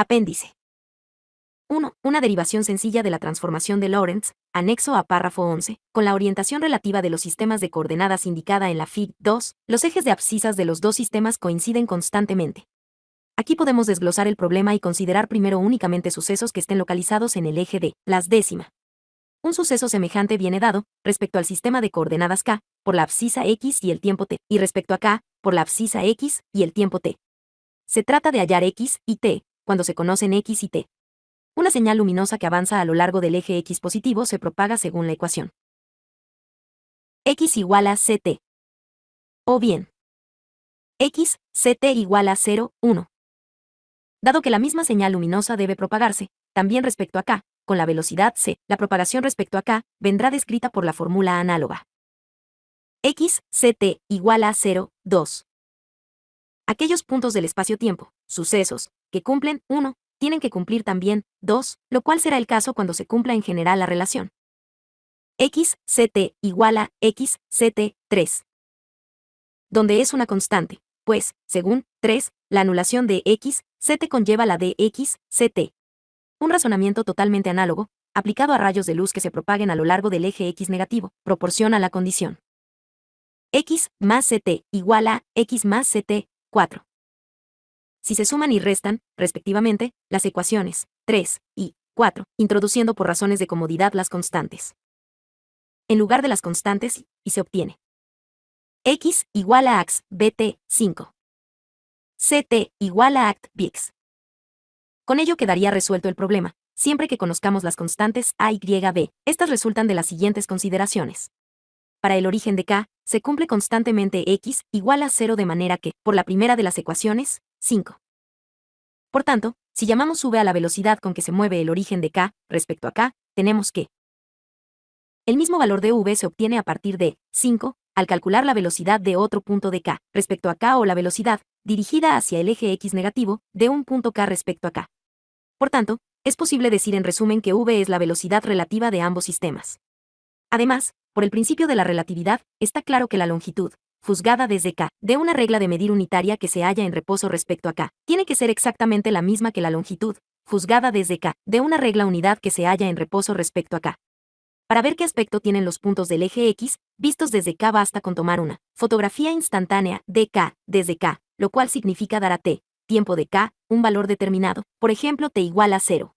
Apéndice. 1. Una derivación sencilla de la transformación de Lorentz, anexo a párrafo 11, con la orientación relativa de los sistemas de coordenadas indicada en la FIG 2, los ejes de abscisas de los dos sistemas coinciden constantemente. Aquí podemos desglosar el problema y considerar primero únicamente sucesos que estén localizados en el eje de las décima. Un suceso semejante viene dado, respecto al sistema de coordenadas k, por la abscisa x y el tiempo t, y respecto a k, por la abscisa x y el tiempo t. Se trata de hallar x y t, cuando se conocen x y t. Una señal luminosa que avanza a lo largo del eje x positivo se propaga según la ecuación. x igual a ct. O bien, x, ct igual a 0, 1. Dado que la misma señal luminosa debe propagarse, también respecto a k, con la velocidad c, la propagación respecto a k vendrá descrita por la fórmula análoga. x, ct igual a 0, 2. Aquellos puntos del espacio-tiempo, sucesos, que cumplen, 1. Tienen que cumplir también, 2. Lo cual será el caso cuando se cumpla en general la relación. X, CT igual a X, CT 3. Donde es una constante, pues, según 3, la anulación de X, CT conlleva la de X, CT. Un razonamiento totalmente análogo, aplicado a rayos de luz que se propaguen a lo largo del eje X negativo, proporciona la condición. X más CT igual a X más CT 4 si se suman y restan, respectivamente, las ecuaciones 3 y 4, introduciendo por razones de comodidad las constantes. En lugar de las constantes, y se obtiene x igual a ax bt 5. ct igual a act bx. Con ello quedaría resuelto el problema, siempre que conozcamos las constantes a y b. Estas resultan de las siguientes consideraciones. Para el origen de k, se cumple constantemente x igual a 0 de manera que, por la primera de las ecuaciones, 5. Por tanto, si llamamos v a la velocidad con que se mueve el origen de k respecto a k, tenemos que el mismo valor de v se obtiene a partir de 5 al calcular la velocidad de otro punto de k respecto a k o la velocidad dirigida hacia el eje x negativo de un punto k respecto a k. Por tanto, es posible decir en resumen que v es la velocidad relativa de ambos sistemas. Además, por el principio de la relatividad, está claro que la longitud juzgada desde K, de una regla de medir unitaria que se halla en reposo respecto a K, tiene que ser exactamente la misma que la longitud, juzgada desde K, de una regla unidad que se halla en reposo respecto a K. Para ver qué aspecto tienen los puntos del eje X, vistos desde K basta con tomar una fotografía instantánea de K, desde K, lo cual significa dar a T, tiempo de K, un valor determinado, por ejemplo T igual a 0.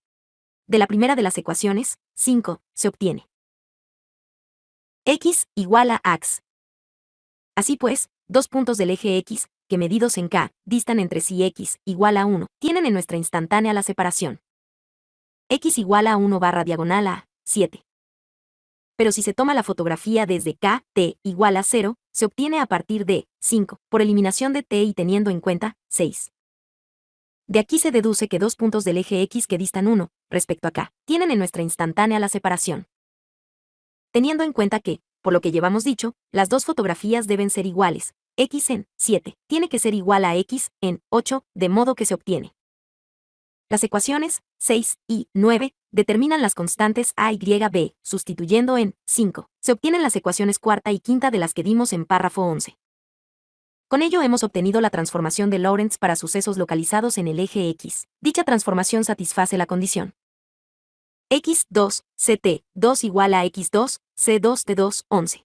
De la primera de las ecuaciones, 5, se obtiene x igual a ax, Así pues, dos puntos del eje X, que medidos en K, distan entre sí X igual a 1, tienen en nuestra instantánea la separación. X igual a 1 barra diagonal a 7. Pero si se toma la fotografía desde K, T igual a 0, se obtiene a partir de 5, por eliminación de T y teniendo en cuenta 6. De aquí se deduce que dos puntos del eje X que distan 1, respecto a K, tienen en nuestra instantánea la separación. Teniendo en cuenta que por lo que llevamos dicho, las dos fotografías deben ser iguales. X en 7 tiene que ser igual a X en 8, de modo que se obtiene. Las ecuaciones 6 y 9 determinan las constantes A y B, sustituyendo en 5. Se obtienen las ecuaciones cuarta y quinta de las que dimos en párrafo 11. Con ello hemos obtenido la transformación de Lorentz para sucesos localizados en el eje X. Dicha transformación satisface la condición X2, CT2 igual a X2, C2 T2, 11.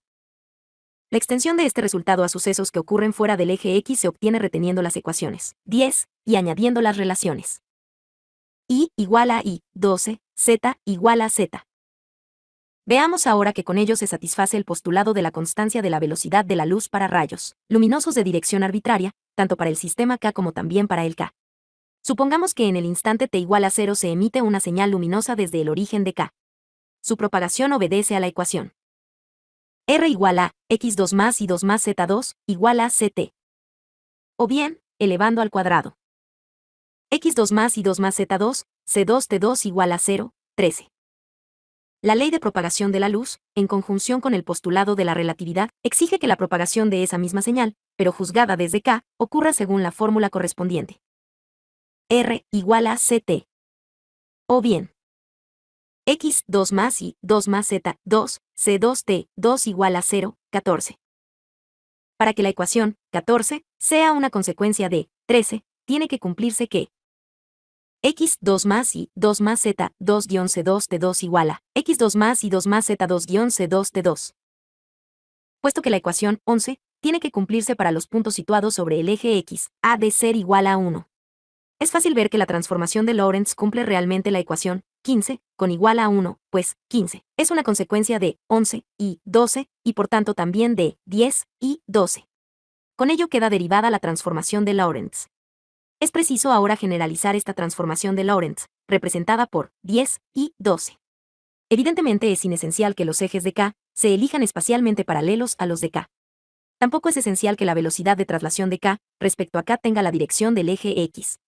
La extensión de este resultado a sucesos que ocurren fuera del eje X se obtiene reteniendo las ecuaciones 10 y añadiendo las relaciones. Y igual a Y, 12, Z igual a Z. Veamos ahora que con ello se satisface el postulado de la constancia de la velocidad de la luz para rayos luminosos de dirección arbitraria, tanto para el sistema K como también para el K, Supongamos que en el instante t igual a 0 se emite una señal luminosa desde el origen de K. Su propagación obedece a la ecuación. R igual a x2 más y 2 más z2 igual a ct. O bien, elevando al cuadrado. x2 más y 2 más z2, c2t2 igual a 0, 13. La ley de propagación de la luz, en conjunción con el postulado de la relatividad, exige que la propagación de esa misma señal, pero juzgada desde K, ocurra según la fórmula correspondiente. R igual a CT. O bien, X 2 más Y 2 más Z 2, C2T 2 igual a 0, 14. Para que la ecuación 14 sea una consecuencia de 13, tiene que cumplirse que x2 más y 2 más z 2 guión c2 t 2 igual a x2 más y 2 más z 2 guión c2 t 2. Puesto que la ecuación 11 tiene que cumplirse para los puntos situados sobre el eje x, ha de ser igual a 1. Es fácil ver que la transformación de Lorentz cumple realmente la ecuación 15 con igual a 1, pues 15 es una consecuencia de 11 y 12 y por tanto también de 10 y 12. Con ello queda derivada la transformación de Lorentz. Es preciso ahora generalizar esta transformación de Lorentz, representada por 10 y 12. Evidentemente es inesencial que los ejes de K se elijan espacialmente paralelos a los de K. Tampoco es esencial que la velocidad de traslación de K respecto a K tenga la dirección del eje X.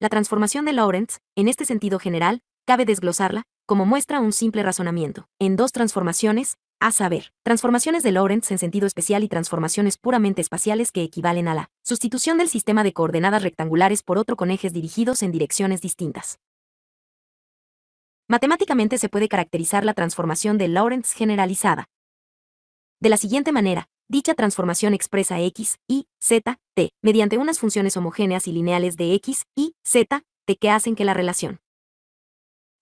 La transformación de Lorentz, en este sentido general, cabe desglosarla, como muestra un simple razonamiento, en dos transformaciones, a saber, transformaciones de Lorentz en sentido especial y transformaciones puramente espaciales que equivalen a la sustitución del sistema de coordenadas rectangulares por otro con ejes dirigidos en direcciones distintas. Matemáticamente se puede caracterizar la transformación de Lorentz generalizada, de la siguiente manera, dicha transformación expresa x, y, z, t, mediante unas funciones homogéneas y lineales de x, y, z, t que hacen que la relación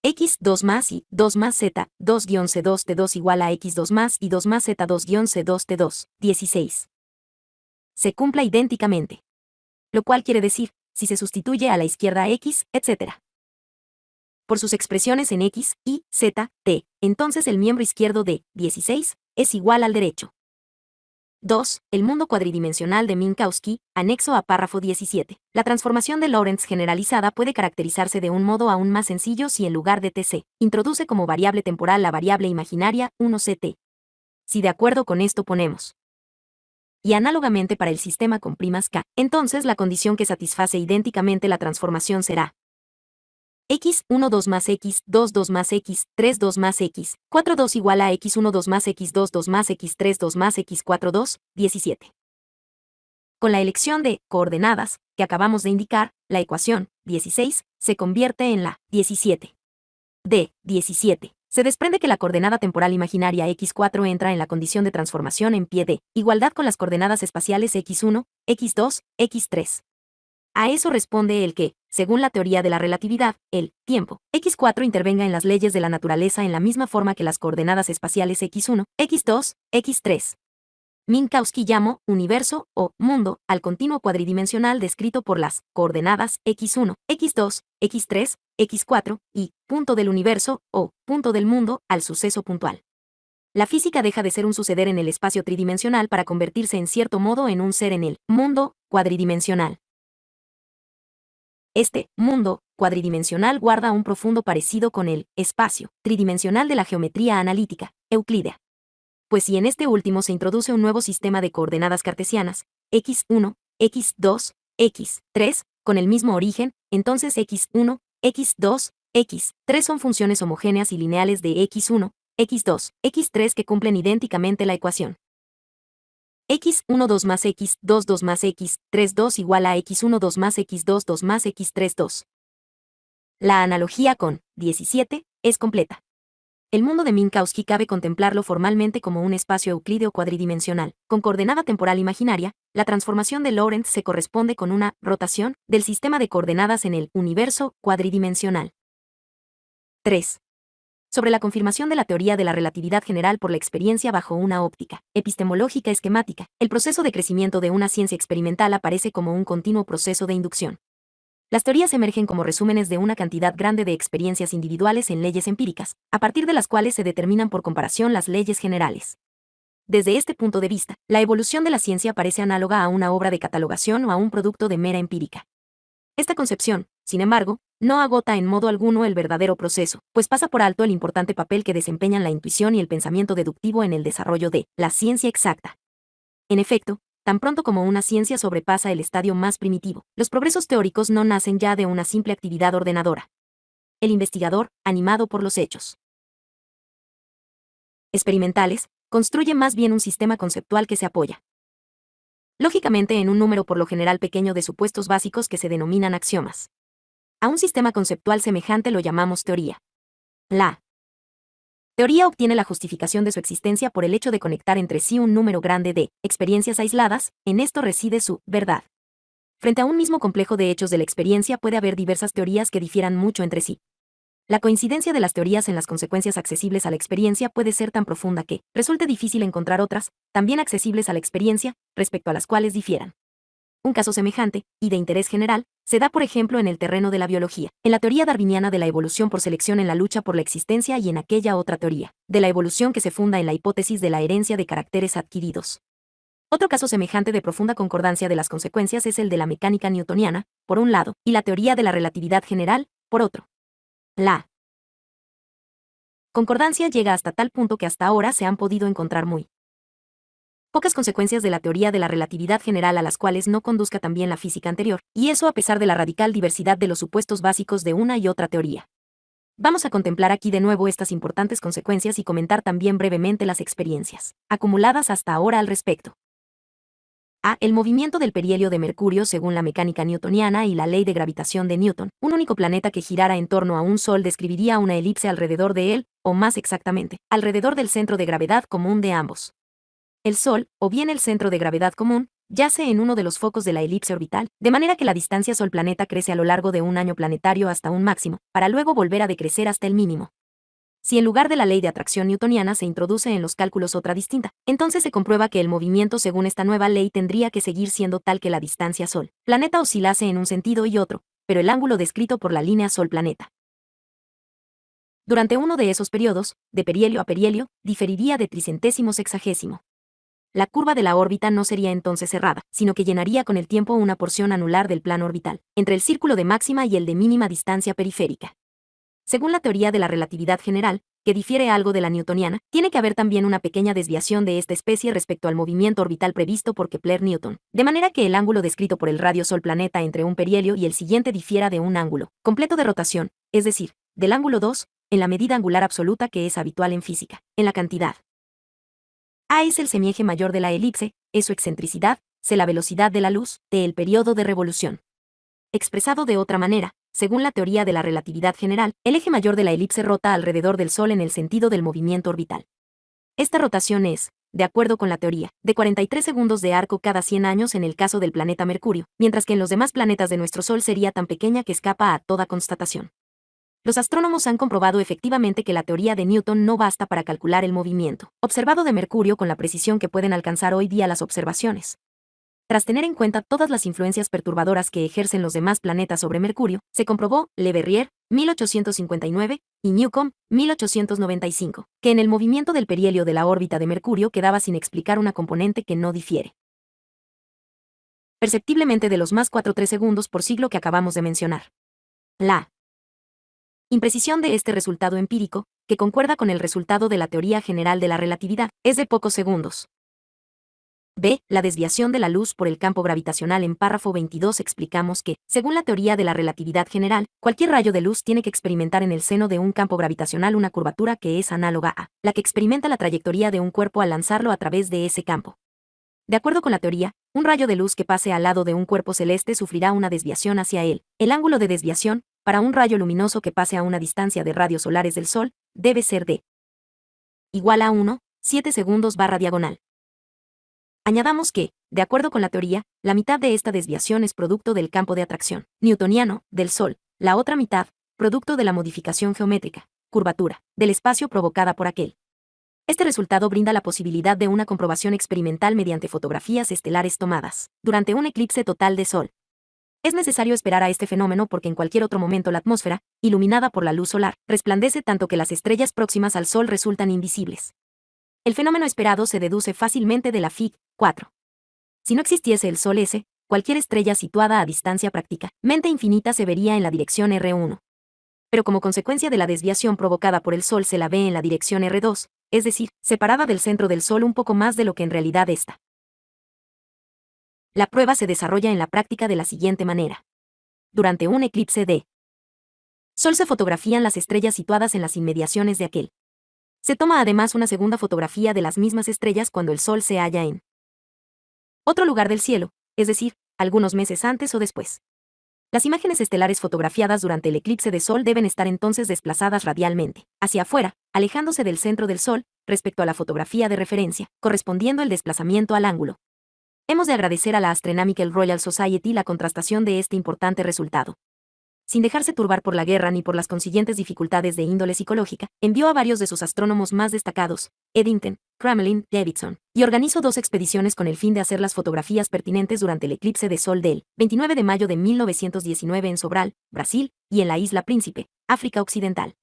x2 más y 2 más z, 2-c2 t 2 igual a x2 más y 2 más z2-c2 t 2, 16. Se cumpla idénticamente. Lo cual quiere decir, si se sustituye a la izquierda x, etc por sus expresiones en X, Y, Z, T, entonces el miembro izquierdo de 16 es igual al derecho. 2. El mundo cuadridimensional de Minkowski, anexo a párrafo 17. La transformación de Lorentz generalizada puede caracterizarse de un modo aún más sencillo si en lugar de TC, introduce como variable temporal la variable imaginaria 1CT. Si de acuerdo con esto ponemos y análogamente para el sistema con primas K, entonces la condición que satisface idénticamente la transformación será x1 2 más x2 2 más x3 2 más x4 2 igual a x1 2 más x2 2 más x3 2 más x4 2, 17. Con la elección de coordenadas que acabamos de indicar, la ecuación 16 se convierte en la 17. De 17. Se desprende que la coordenada temporal imaginaria x4 entra en la condición de transformación en pie de igualdad con las coordenadas espaciales x1, x2, x3. A eso responde el que, según la teoría de la relatividad, el tiempo x4 intervenga en las leyes de la naturaleza en la misma forma que las coordenadas espaciales x1, x2, x3. Minkowski llamó universo o mundo al continuo cuadridimensional descrito por las coordenadas x1, x2, x3, x4 y punto del universo o punto del mundo al suceso puntual. La física deja de ser un suceder en el espacio tridimensional para convertirse en cierto modo en un ser en el mundo cuadridimensional. Este mundo cuadridimensional guarda un profundo parecido con el espacio tridimensional de la geometría analítica, euclidea. Pues si en este último se introduce un nuevo sistema de coordenadas cartesianas, x1, x2, x3, con el mismo origen, entonces x1, x2, x3 son funciones homogéneas y lineales de x1, x2, x3 que cumplen idénticamente la ecuación x 12 más x 22 más x 32 igual a x1 2 más x2 2 más x 32 La analogía con 17 es completa. El mundo de Minkowski cabe contemplarlo formalmente como un espacio euclídeo cuadridimensional, con coordenada temporal imaginaria, la transformación de Lorentz se corresponde con una rotación del sistema de coordenadas en el universo cuadridimensional. 3 sobre la confirmación de la teoría de la relatividad general por la experiencia bajo una óptica epistemológica esquemática, el proceso de crecimiento de una ciencia experimental aparece como un continuo proceso de inducción. Las teorías emergen como resúmenes de una cantidad grande de experiencias individuales en leyes empíricas, a partir de las cuales se determinan por comparación las leyes generales. Desde este punto de vista, la evolución de la ciencia parece análoga a una obra de catalogación o a un producto de mera empírica. Esta concepción, sin embargo, no agota en modo alguno el verdadero proceso, pues pasa por alto el importante papel que desempeñan la intuición y el pensamiento deductivo en el desarrollo de la ciencia exacta. En efecto, tan pronto como una ciencia sobrepasa el estadio más primitivo, los progresos teóricos no nacen ya de una simple actividad ordenadora. El investigador, animado por los hechos experimentales, construye más bien un sistema conceptual que se apoya, lógicamente en un número por lo general pequeño de supuestos básicos que se denominan axiomas. A un sistema conceptual semejante lo llamamos teoría. La teoría obtiene la justificación de su existencia por el hecho de conectar entre sí un número grande de experiencias aisladas, en esto reside su verdad. Frente a un mismo complejo de hechos de la experiencia puede haber diversas teorías que difieran mucho entre sí. La coincidencia de las teorías en las consecuencias accesibles a la experiencia puede ser tan profunda que resulte difícil encontrar otras, también accesibles a la experiencia, respecto a las cuales difieran. Un caso semejante, y de interés general, se da por ejemplo en el terreno de la biología, en la teoría darwiniana de la evolución por selección en la lucha por la existencia y en aquella otra teoría, de la evolución que se funda en la hipótesis de la herencia de caracteres adquiridos. Otro caso semejante de profunda concordancia de las consecuencias es el de la mecánica newtoniana, por un lado, y la teoría de la relatividad general, por otro. La concordancia llega hasta tal punto que hasta ahora se han podido encontrar muy pocas consecuencias de la teoría de la relatividad general a las cuales no conduzca también la física anterior, y eso a pesar de la radical diversidad de los supuestos básicos de una y otra teoría. Vamos a contemplar aquí de nuevo estas importantes consecuencias y comentar también brevemente las experiencias acumuladas hasta ahora al respecto. A. El movimiento del perihelio de Mercurio según la mecánica newtoniana y la ley de gravitación de Newton. Un único planeta que girara en torno a un Sol describiría una elipse alrededor de él, o más exactamente, alrededor del centro de gravedad común de ambos el Sol, o bien el centro de gravedad común, yace en uno de los focos de la elipse orbital, de manera que la distancia Sol-planeta crece a lo largo de un año planetario hasta un máximo, para luego volver a decrecer hasta el mínimo. Si en lugar de la ley de atracción newtoniana se introduce en los cálculos otra distinta, entonces se comprueba que el movimiento según esta nueva ley tendría que seguir siendo tal que la distancia Sol-planeta oscilase en un sentido y otro, pero el ángulo descrito por la línea Sol-planeta. Durante uno de esos periodos, de perihelio a perihelio, diferiría de tricentésimo sexagésimo la curva de la órbita no sería entonces cerrada, sino que llenaría con el tiempo una porción anular del plano orbital, entre el círculo de máxima y el de mínima distancia periférica. Según la teoría de la relatividad general, que difiere algo de la newtoniana, tiene que haber también una pequeña desviación de esta especie respecto al movimiento orbital previsto por Kepler-Newton, de manera que el ángulo descrito por el radio Sol-planeta entre un perihelio y el siguiente difiera de un ángulo completo de rotación, es decir, del ángulo 2, en la medida angular absoluta que es habitual en física, en la cantidad a es el semieje mayor de la elipse, es su excentricidad, C la velocidad de la luz, T el periodo de revolución. Expresado de otra manera, según la teoría de la relatividad general, el eje mayor de la elipse rota alrededor del Sol en el sentido del movimiento orbital. Esta rotación es, de acuerdo con la teoría, de 43 segundos de arco cada 100 años en el caso del planeta Mercurio, mientras que en los demás planetas de nuestro Sol sería tan pequeña que escapa a toda constatación los astrónomos han comprobado efectivamente que la teoría de Newton no basta para calcular el movimiento observado de Mercurio con la precisión que pueden alcanzar hoy día las observaciones. Tras tener en cuenta todas las influencias perturbadoras que ejercen los demás planetas sobre Mercurio, se comprobó, Le Verrier, 1859, y Newcomb, 1895, que en el movimiento del perihelio de la órbita de Mercurio quedaba sin explicar una componente que no difiere. Perceptiblemente de los más 4-3 segundos por siglo que acabamos de mencionar. La imprecisión de este resultado empírico, que concuerda con el resultado de la teoría general de la relatividad, es de pocos segundos. B. La desviación de la luz por el campo gravitacional. En párrafo 22 explicamos que, según la teoría de la relatividad general, cualquier rayo de luz tiene que experimentar en el seno de un campo gravitacional una curvatura que es análoga a la que experimenta la trayectoria de un cuerpo al lanzarlo a través de ese campo. De acuerdo con la teoría, un rayo de luz que pase al lado de un cuerpo celeste sufrirá una desviación hacia él. El ángulo de desviación, para un rayo luminoso que pase a una distancia de radios solares del Sol, debe ser de igual a 1, segundos barra diagonal. Añadamos que, de acuerdo con la teoría, la mitad de esta desviación es producto del campo de atracción newtoniano del Sol, la otra mitad, producto de la modificación geométrica, curvatura, del espacio provocada por aquel. Este resultado brinda la posibilidad de una comprobación experimental mediante fotografías estelares tomadas durante un eclipse total de Sol. Es necesario esperar a este fenómeno porque en cualquier otro momento la atmósfera, iluminada por la luz solar, resplandece tanto que las estrellas próximas al Sol resultan invisibles. El fenómeno esperado se deduce fácilmente de la FIG 4. Si no existiese el Sol S, cualquier estrella situada a distancia prácticamente infinita se vería en la dirección R1. Pero como consecuencia de la desviación provocada por el Sol se la ve en la dirección R2, es decir, separada del centro del Sol un poco más de lo que en realidad está. La prueba se desarrolla en la práctica de la siguiente manera. Durante un eclipse de Sol se fotografían las estrellas situadas en las inmediaciones de aquel. Se toma además una segunda fotografía de las mismas estrellas cuando el Sol se halla en otro lugar del cielo, es decir, algunos meses antes o después. Las imágenes estelares fotografiadas durante el eclipse de Sol deben estar entonces desplazadas radialmente, hacia afuera, alejándose del centro del Sol, respecto a la fotografía de referencia, correspondiendo el desplazamiento al ángulo, Hemos de agradecer a la Astronomical Royal Society la contrastación de este importante resultado. Sin dejarse turbar por la guerra ni por las consiguientes dificultades de índole psicológica, envió a varios de sus astrónomos más destacados, Eddington, Cramlin, Davidson, y organizó dos expediciones con el fin de hacer las fotografías pertinentes durante el eclipse de sol del 29 de mayo de 1919 en Sobral, Brasil, y en la isla Príncipe, África Occidental.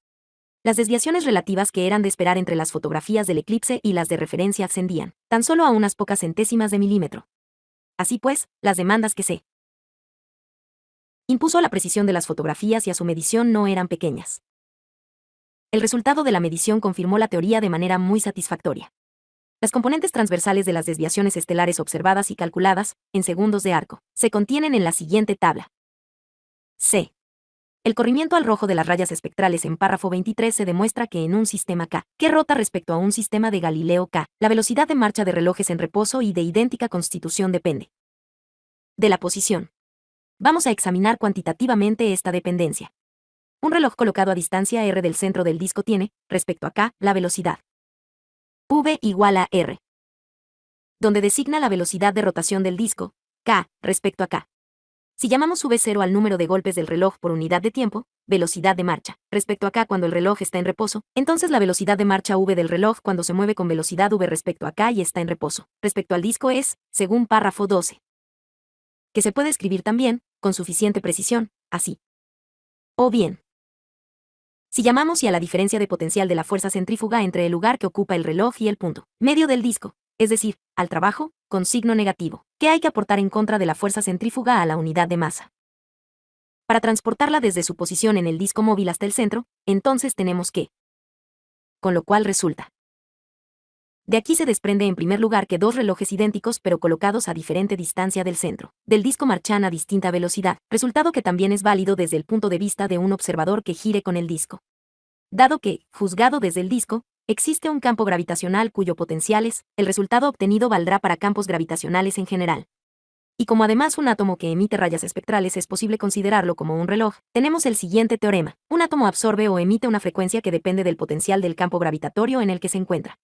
Las desviaciones relativas que eran de esperar entre las fotografías del eclipse y las de referencia ascendían, tan solo a unas pocas centésimas de milímetro. Así pues, las demandas que se impuso a la precisión de las fotografías y a su medición no eran pequeñas. El resultado de la medición confirmó la teoría de manera muy satisfactoria. Las componentes transversales de las desviaciones estelares observadas y calculadas, en segundos de arco, se contienen en la siguiente tabla. C. El corrimiento al rojo de las rayas espectrales en párrafo 23 se demuestra que en un sistema K, que rota respecto a un sistema de Galileo K, la velocidad de marcha de relojes en reposo y de idéntica constitución depende de la posición. Vamos a examinar cuantitativamente esta dependencia. Un reloj colocado a distancia r del centro del disco tiene, respecto a k, la velocidad v igual a r, donde designa la velocidad de rotación del disco, k, respecto a k. Si llamamos V0 al número de golpes del reloj por unidad de tiempo, velocidad de marcha, respecto a K cuando el reloj está en reposo, entonces la velocidad de marcha V del reloj cuando se mueve con velocidad V respecto a K y está en reposo, respecto al disco es, según párrafo 12, que se puede escribir también, con suficiente precisión, así. O bien, si llamamos y a la diferencia de potencial de la fuerza centrífuga entre el lugar que ocupa el reloj y el punto medio del disco, es decir, al trabajo, con signo negativo, que hay que aportar en contra de la fuerza centrífuga a la unidad de masa. Para transportarla desde su posición en el disco móvil hasta el centro, entonces tenemos que. Con lo cual resulta. De aquí se desprende en primer lugar que dos relojes idénticos pero colocados a diferente distancia del centro, del disco marchan a distinta velocidad, resultado que también es válido desde el punto de vista de un observador que gire con el disco. Dado que, juzgado desde el disco, Existe un campo gravitacional cuyo potencial es, el resultado obtenido valdrá para campos gravitacionales en general. Y como además un átomo que emite rayas espectrales es posible considerarlo como un reloj, tenemos el siguiente teorema. Un átomo absorbe o emite una frecuencia que depende del potencial del campo gravitatorio en el que se encuentra.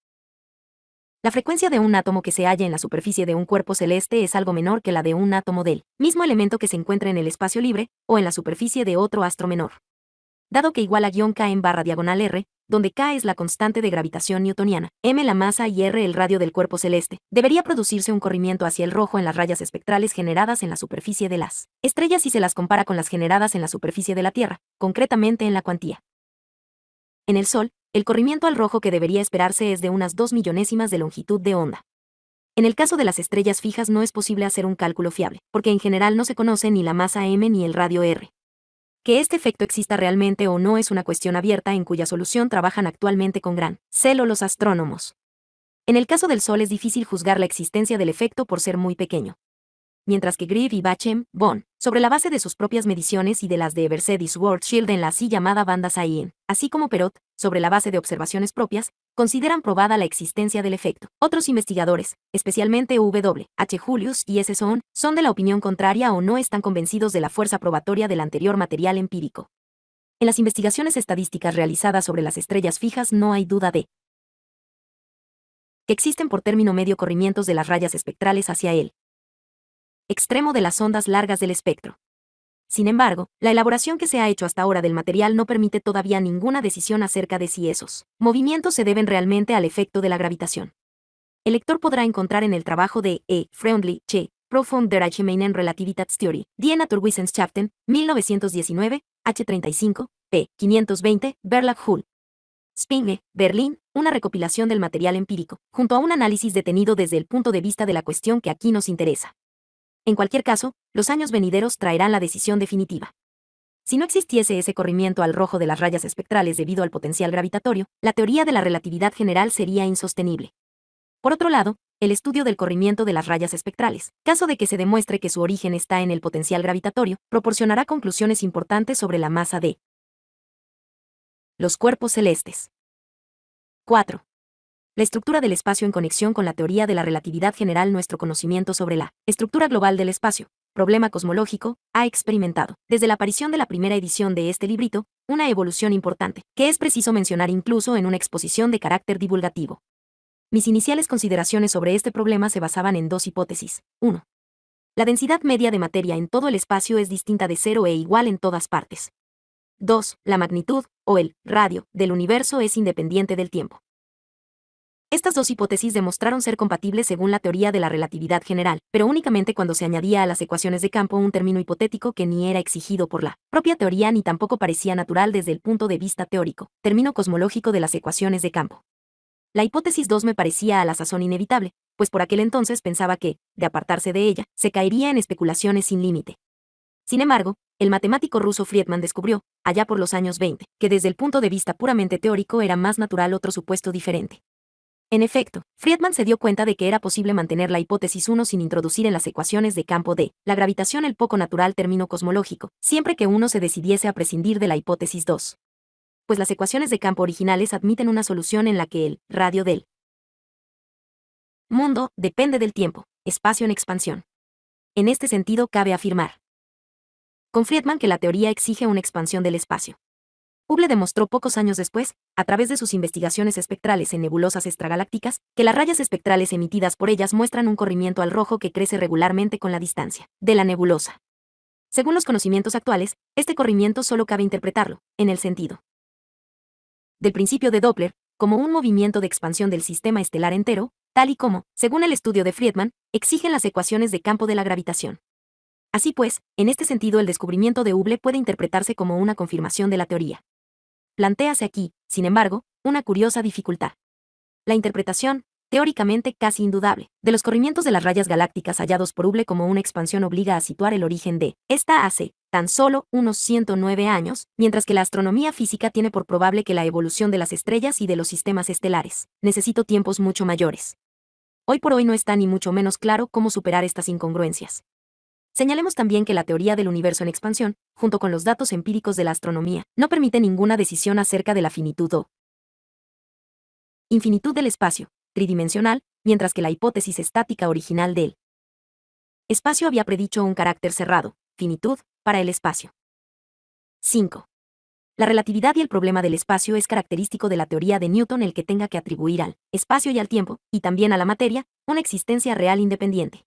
La frecuencia de un átomo que se halla en la superficie de un cuerpo celeste es algo menor que la de un átomo del mismo elemento que se encuentra en el espacio libre o en la superficie de otro astro menor. Dado que igual a guión k en barra diagonal r, donde K es la constante de gravitación newtoniana, M la masa y R el radio del cuerpo celeste, debería producirse un corrimiento hacia el rojo en las rayas espectrales generadas en la superficie de las estrellas si se las compara con las generadas en la superficie de la Tierra, concretamente en la cuantía. En el Sol, el corrimiento al rojo que debería esperarse es de unas dos millonésimas de longitud de onda. En el caso de las estrellas fijas no es posible hacer un cálculo fiable, porque en general no se conoce ni la masa m ni el radio r. Que este efecto exista realmente o no es una cuestión abierta en cuya solución trabajan actualmente con gran celo los astrónomos. En el caso del Sol es difícil juzgar la existencia del efecto por ser muy pequeño mientras que Griff y Bachem, Bonn, sobre la base de sus propias mediciones y de las de Mercedes World Shield en la así llamada banda Sain, así como Perot, sobre la base de observaciones propias, consideran probada la existencia del efecto. Otros investigadores, especialmente W. H. Julius y S. Son, son de la opinión contraria o no están convencidos de la fuerza probatoria del anterior material empírico. En las investigaciones estadísticas realizadas sobre las estrellas fijas no hay duda de que existen por término medio corrimientos de las rayas espectrales hacia él, extremo de las ondas largas del espectro. Sin embargo, la elaboración que se ha hecho hasta ahora del material no permite todavía ninguna decisión acerca de si esos movimientos se deben realmente al efecto de la gravitación. El lector podrá encontrar en el trabajo de E. Freundlich, Che, Profund der Allgemeinen Relativitätstheorie, Die Naturwissenschaften, 1919, H35, p. 520, berlach Hull. Spinge, Berlín, una recopilación del material empírico, junto a un análisis detenido desde el punto de vista de la cuestión que aquí nos interesa. En cualquier caso, los años venideros traerán la decisión definitiva. Si no existiese ese corrimiento al rojo de las rayas espectrales debido al potencial gravitatorio, la teoría de la relatividad general sería insostenible. Por otro lado, el estudio del corrimiento de las rayas espectrales, caso de que se demuestre que su origen está en el potencial gravitatorio, proporcionará conclusiones importantes sobre la masa de los cuerpos celestes. 4. La estructura del espacio en conexión con la teoría de la relatividad general nuestro conocimiento sobre la estructura global del espacio, problema cosmológico, ha experimentado, desde la aparición de la primera edición de este librito, una evolución importante, que es preciso mencionar incluso en una exposición de carácter divulgativo. Mis iniciales consideraciones sobre este problema se basaban en dos hipótesis. 1. La densidad media de materia en todo el espacio es distinta de cero e igual en todas partes. 2. La magnitud, o el radio, del universo es independiente del tiempo. Estas dos hipótesis demostraron ser compatibles según la teoría de la relatividad general, pero únicamente cuando se añadía a las ecuaciones de campo un término hipotético que ni era exigido por la propia teoría ni tampoco parecía natural desde el punto de vista teórico, término cosmológico de las ecuaciones de campo. La hipótesis 2 me parecía a la sazón inevitable, pues por aquel entonces pensaba que, de apartarse de ella, se caería en especulaciones sin límite. Sin embargo, el matemático ruso Friedman descubrió, allá por los años 20, que desde el punto de vista puramente teórico era más natural otro supuesto diferente. En efecto, Friedman se dio cuenta de que era posible mantener la hipótesis 1 sin introducir en las ecuaciones de campo de la gravitación el poco natural término cosmológico, siempre que uno se decidiese a prescindir de la hipótesis 2. Pues las ecuaciones de campo originales admiten una solución en la que el radio del mundo depende del tiempo, espacio en expansión. En este sentido cabe afirmar con Friedman que la teoría exige una expansión del espacio. Hubble demostró pocos años después, a través de sus investigaciones espectrales en nebulosas extragalácticas, que las rayas espectrales emitidas por ellas muestran un corrimiento al rojo que crece regularmente con la distancia de la nebulosa. Según los conocimientos actuales, este corrimiento solo cabe interpretarlo, en el sentido del principio de Doppler, como un movimiento de expansión del sistema estelar entero, tal y como, según el estudio de Friedman, exigen las ecuaciones de campo de la gravitación. Así pues, en este sentido el descubrimiento de Hubble puede interpretarse como una confirmación de la teoría. Plantease aquí, sin embargo, una curiosa dificultad. La interpretación, teóricamente casi indudable, de los corrimientos de las rayas galácticas hallados por Hubble como una expansión obliga a situar el origen de esta hace tan solo unos 109 años, mientras que la astronomía física tiene por probable que la evolución de las estrellas y de los sistemas estelares necesito tiempos mucho mayores. Hoy por hoy no está ni mucho menos claro cómo superar estas incongruencias. Señalemos también que la teoría del universo en expansión, junto con los datos empíricos de la astronomía, no permite ninguna decisión acerca de la finitud o infinitud del espacio, tridimensional, mientras que la hipótesis estática original del espacio había predicho un carácter cerrado, finitud, para el espacio. 5. La relatividad y el problema del espacio es característico de la teoría de Newton el que tenga que atribuir al espacio y al tiempo, y también a la materia, una existencia real independiente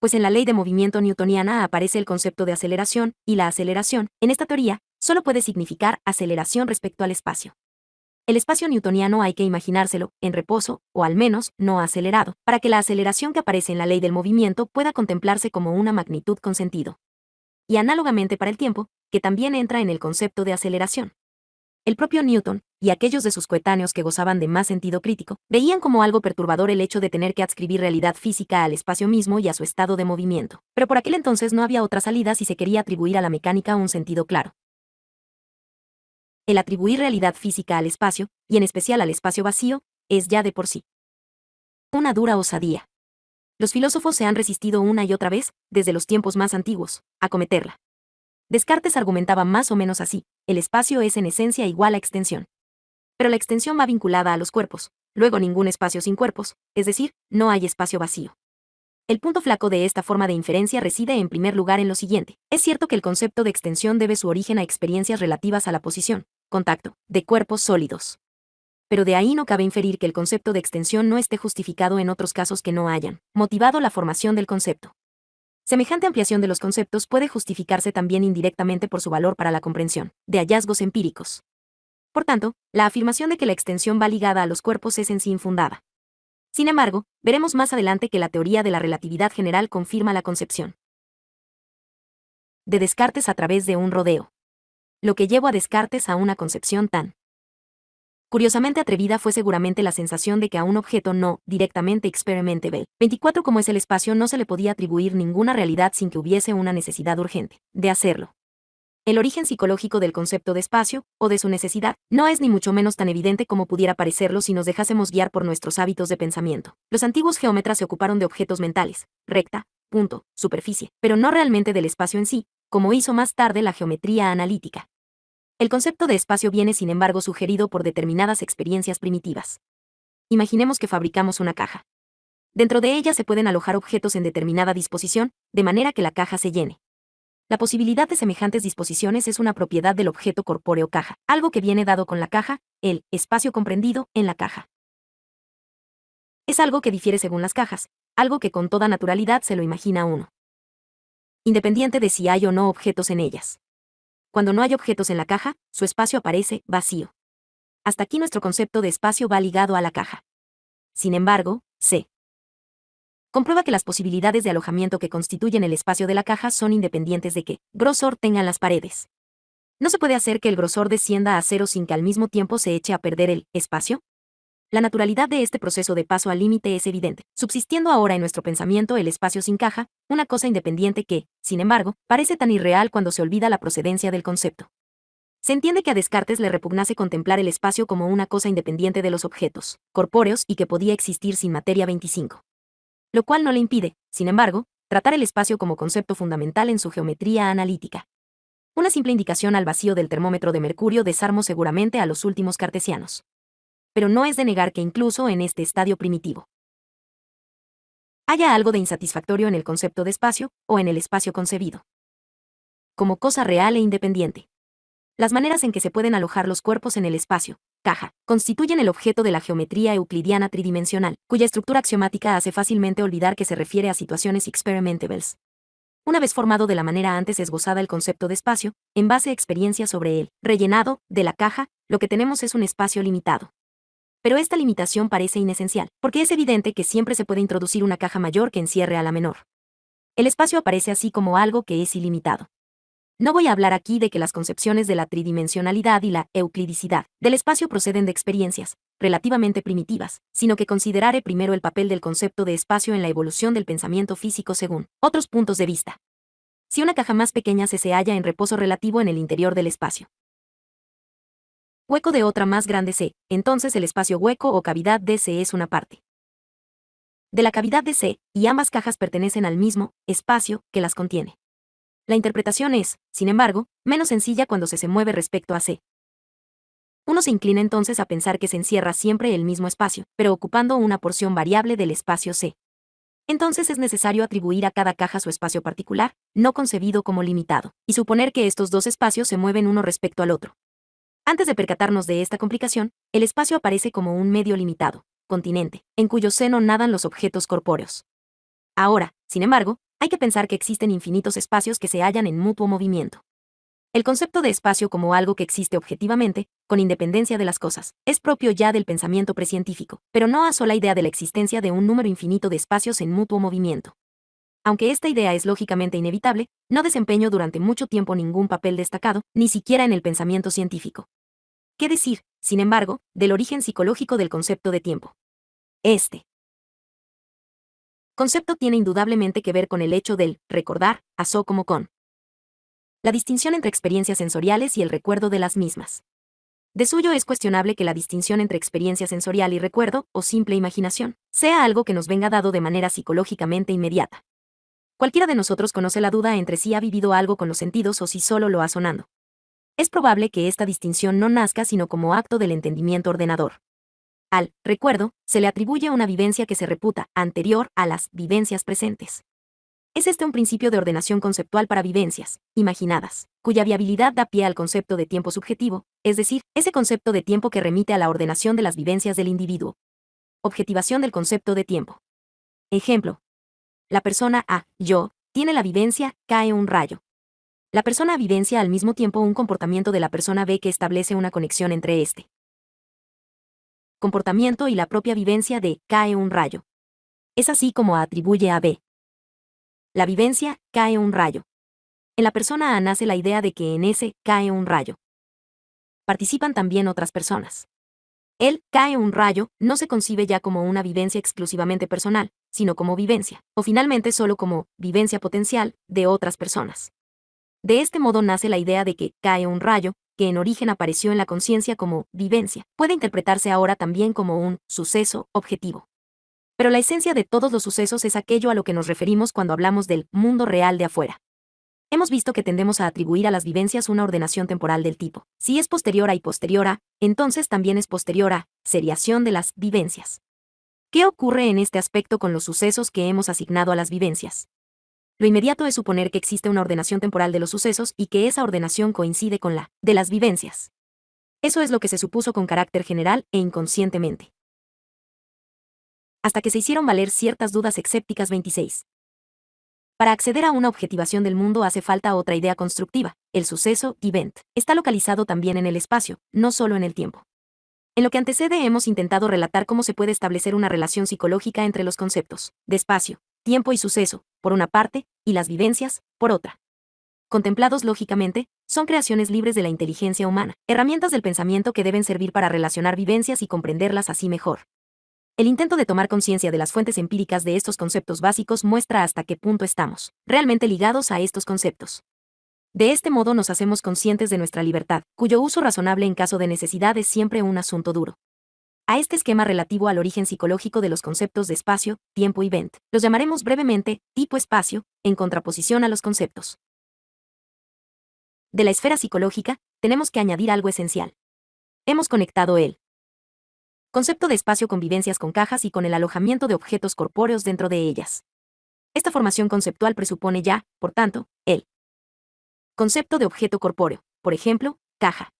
pues en la ley de movimiento newtoniana aparece el concepto de aceleración, y la aceleración, en esta teoría, solo puede significar aceleración respecto al espacio. El espacio newtoniano hay que imaginárselo, en reposo, o al menos, no acelerado, para que la aceleración que aparece en la ley del movimiento pueda contemplarse como una magnitud con sentido. Y análogamente para el tiempo, que también entra en el concepto de aceleración. El propio Newton, y aquellos de sus coetáneos que gozaban de más sentido crítico, veían como algo perturbador el hecho de tener que adscribir realidad física al espacio mismo y a su estado de movimiento. Pero por aquel entonces no había otra salida si se quería atribuir a la mecánica un sentido claro. El atribuir realidad física al espacio, y en especial al espacio vacío, es ya de por sí una dura osadía. Los filósofos se han resistido una y otra vez, desde los tiempos más antiguos, a cometerla. Descartes argumentaba más o menos así, el espacio es en esencia igual a extensión. Pero la extensión va vinculada a los cuerpos, luego ningún espacio sin cuerpos, es decir, no hay espacio vacío. El punto flaco de esta forma de inferencia reside en primer lugar en lo siguiente. Es cierto que el concepto de extensión debe su origen a experiencias relativas a la posición, contacto, de cuerpos sólidos. Pero de ahí no cabe inferir que el concepto de extensión no esté justificado en otros casos que no hayan motivado la formación del concepto. Semejante ampliación de los conceptos puede justificarse también indirectamente por su valor para la comprensión de hallazgos empíricos. Por tanto, la afirmación de que la extensión va ligada a los cuerpos es en sí infundada. Sin embargo, veremos más adelante que la teoría de la relatividad general confirma la concepción de Descartes a través de un rodeo. Lo que llevó a Descartes a una concepción tan Curiosamente atrevida fue seguramente la sensación de que a un objeto no, directamente experimentable, 24 como es el espacio no se le podía atribuir ninguna realidad sin que hubiese una necesidad urgente, de hacerlo. El origen psicológico del concepto de espacio, o de su necesidad, no es ni mucho menos tan evidente como pudiera parecerlo si nos dejásemos guiar por nuestros hábitos de pensamiento. Los antiguos geómetras se ocuparon de objetos mentales, recta, punto, superficie, pero no realmente del espacio en sí, como hizo más tarde la geometría analítica. El concepto de espacio viene sin embargo sugerido por determinadas experiencias primitivas. Imaginemos que fabricamos una caja. Dentro de ella se pueden alojar objetos en determinada disposición, de manera que la caja se llene. La posibilidad de semejantes disposiciones es una propiedad del objeto corpóreo caja, algo que viene dado con la caja, el espacio comprendido en la caja. Es algo que difiere según las cajas, algo que con toda naturalidad se lo imagina uno. Independiente de si hay o no objetos en ellas. Cuando no hay objetos en la caja, su espacio aparece vacío. Hasta aquí nuestro concepto de espacio va ligado a la caja. Sin embargo, C. Comprueba que las posibilidades de alojamiento que constituyen el espacio de la caja son independientes de que grosor tengan las paredes. No se puede hacer que el grosor descienda a cero sin que al mismo tiempo se eche a perder el espacio, la naturalidad de este proceso de paso al límite es evidente, subsistiendo ahora en nuestro pensamiento el espacio sin caja, una cosa independiente que, sin embargo, parece tan irreal cuando se olvida la procedencia del concepto. Se entiende que a Descartes le repugnase contemplar el espacio como una cosa independiente de los objetos, corpóreos y que podía existir sin materia 25. Lo cual no le impide, sin embargo, tratar el espacio como concepto fundamental en su geometría analítica. Una simple indicación al vacío del termómetro de mercurio desarmó seguramente a los últimos cartesianos pero no es de negar que incluso en este estadio primitivo haya algo de insatisfactorio en el concepto de espacio o en el espacio concebido. Como cosa real e independiente. Las maneras en que se pueden alojar los cuerpos en el espacio, caja, constituyen el objeto de la geometría euclidiana tridimensional, cuya estructura axiomática hace fácilmente olvidar que se refiere a situaciones experimentables. Una vez formado de la manera antes esbozada el concepto de espacio, en base a experiencia sobre él, rellenado, de la caja, lo que tenemos es un espacio limitado pero esta limitación parece inesencial, porque es evidente que siempre se puede introducir una caja mayor que encierre a la menor. El espacio aparece así como algo que es ilimitado. No voy a hablar aquí de que las concepciones de la tridimensionalidad y la euclidicidad del espacio proceden de experiencias, relativamente primitivas, sino que consideraré primero el papel del concepto de espacio en la evolución del pensamiento físico según otros puntos de vista. Si una caja más pequeña se se halla en reposo relativo en el interior del espacio, hueco de otra más grande C, entonces el espacio hueco o cavidad de C es una parte de la cavidad de C, y ambas cajas pertenecen al mismo espacio que las contiene. La interpretación es, sin embargo, menos sencilla cuando se se mueve respecto a C. Uno se inclina entonces a pensar que se encierra siempre el mismo espacio, pero ocupando una porción variable del espacio C. Entonces es necesario atribuir a cada caja su espacio particular, no concebido como limitado, y suponer que estos dos espacios se mueven uno respecto al otro, antes de percatarnos de esta complicación, el espacio aparece como un medio limitado, continente, en cuyo seno nadan los objetos corpóreos. Ahora, sin embargo, hay que pensar que existen infinitos espacios que se hallan en mutuo movimiento. El concepto de espacio como algo que existe objetivamente, con independencia de las cosas, es propio ya del pensamiento precientífico, pero no a sola idea de la existencia de un número infinito de espacios en mutuo movimiento. Aunque esta idea es lógicamente inevitable, no desempeñó durante mucho tiempo ningún papel destacado, ni siquiera en el pensamiento científico. ¿Qué decir, sin embargo, del origen psicológico del concepto de tiempo? Este concepto tiene indudablemente que ver con el hecho del recordar, aso como con la distinción entre experiencias sensoriales y el recuerdo de las mismas. De suyo es cuestionable que la distinción entre experiencia sensorial y recuerdo, o simple imaginación, sea algo que nos venga dado de manera psicológicamente inmediata. Cualquiera de nosotros conoce la duda entre si ha vivido algo con los sentidos o si solo lo ha sonando es probable que esta distinción no nazca sino como acto del entendimiento ordenador. Al recuerdo se le atribuye una vivencia que se reputa anterior a las vivencias presentes. Es este un principio de ordenación conceptual para vivencias, imaginadas, cuya viabilidad da pie al concepto de tiempo subjetivo, es decir, ese concepto de tiempo que remite a la ordenación de las vivencias del individuo. Objetivación del concepto de tiempo. Ejemplo. La persona A, yo, tiene la vivencia, cae un rayo. La persona vivencia al mismo tiempo un comportamiento de la persona B que establece una conexión entre este comportamiento y la propia vivencia de cae un rayo. Es así como atribuye a B. La vivencia cae un rayo. En la persona A nace la idea de que en ese cae un rayo. Participan también otras personas. El cae un rayo no se concibe ya como una vivencia exclusivamente personal, sino como vivencia, o finalmente solo como vivencia potencial de otras personas. De este modo nace la idea de que cae un rayo, que en origen apareció en la conciencia como vivencia, puede interpretarse ahora también como un suceso objetivo. Pero la esencia de todos los sucesos es aquello a lo que nos referimos cuando hablamos del mundo real de afuera. Hemos visto que tendemos a atribuir a las vivencias una ordenación temporal del tipo. Si es posterior a y posterior a, entonces también es posterior a, seriación de las vivencias. ¿Qué ocurre en este aspecto con los sucesos que hemos asignado a las vivencias? Lo inmediato es suponer que existe una ordenación temporal de los sucesos y que esa ordenación coincide con la de las vivencias. Eso es lo que se supuso con carácter general e inconscientemente. Hasta que se hicieron valer ciertas dudas escépticas 26. Para acceder a una objetivación del mundo hace falta otra idea constructiva, el suceso, event, está localizado también en el espacio, no solo en el tiempo. En lo que antecede hemos intentado relatar cómo se puede establecer una relación psicológica entre los conceptos de espacio, tiempo y suceso, por una parte, y las vivencias, por otra. Contemplados lógicamente, son creaciones libres de la inteligencia humana, herramientas del pensamiento que deben servir para relacionar vivencias y comprenderlas así mejor. El intento de tomar conciencia de las fuentes empíricas de estos conceptos básicos muestra hasta qué punto estamos, realmente ligados a estos conceptos. De este modo nos hacemos conscientes de nuestra libertad, cuyo uso razonable en caso de necesidad es siempre un asunto duro a este esquema relativo al origen psicológico de los conceptos de espacio, tiempo y vent. Los llamaremos brevemente tipo-espacio, en contraposición a los conceptos. De la esfera psicológica, tenemos que añadir algo esencial. Hemos conectado el concepto de espacio con vivencias con cajas y con el alojamiento de objetos corpóreos dentro de ellas. Esta formación conceptual presupone ya, por tanto, el concepto de objeto corpóreo, por ejemplo, caja.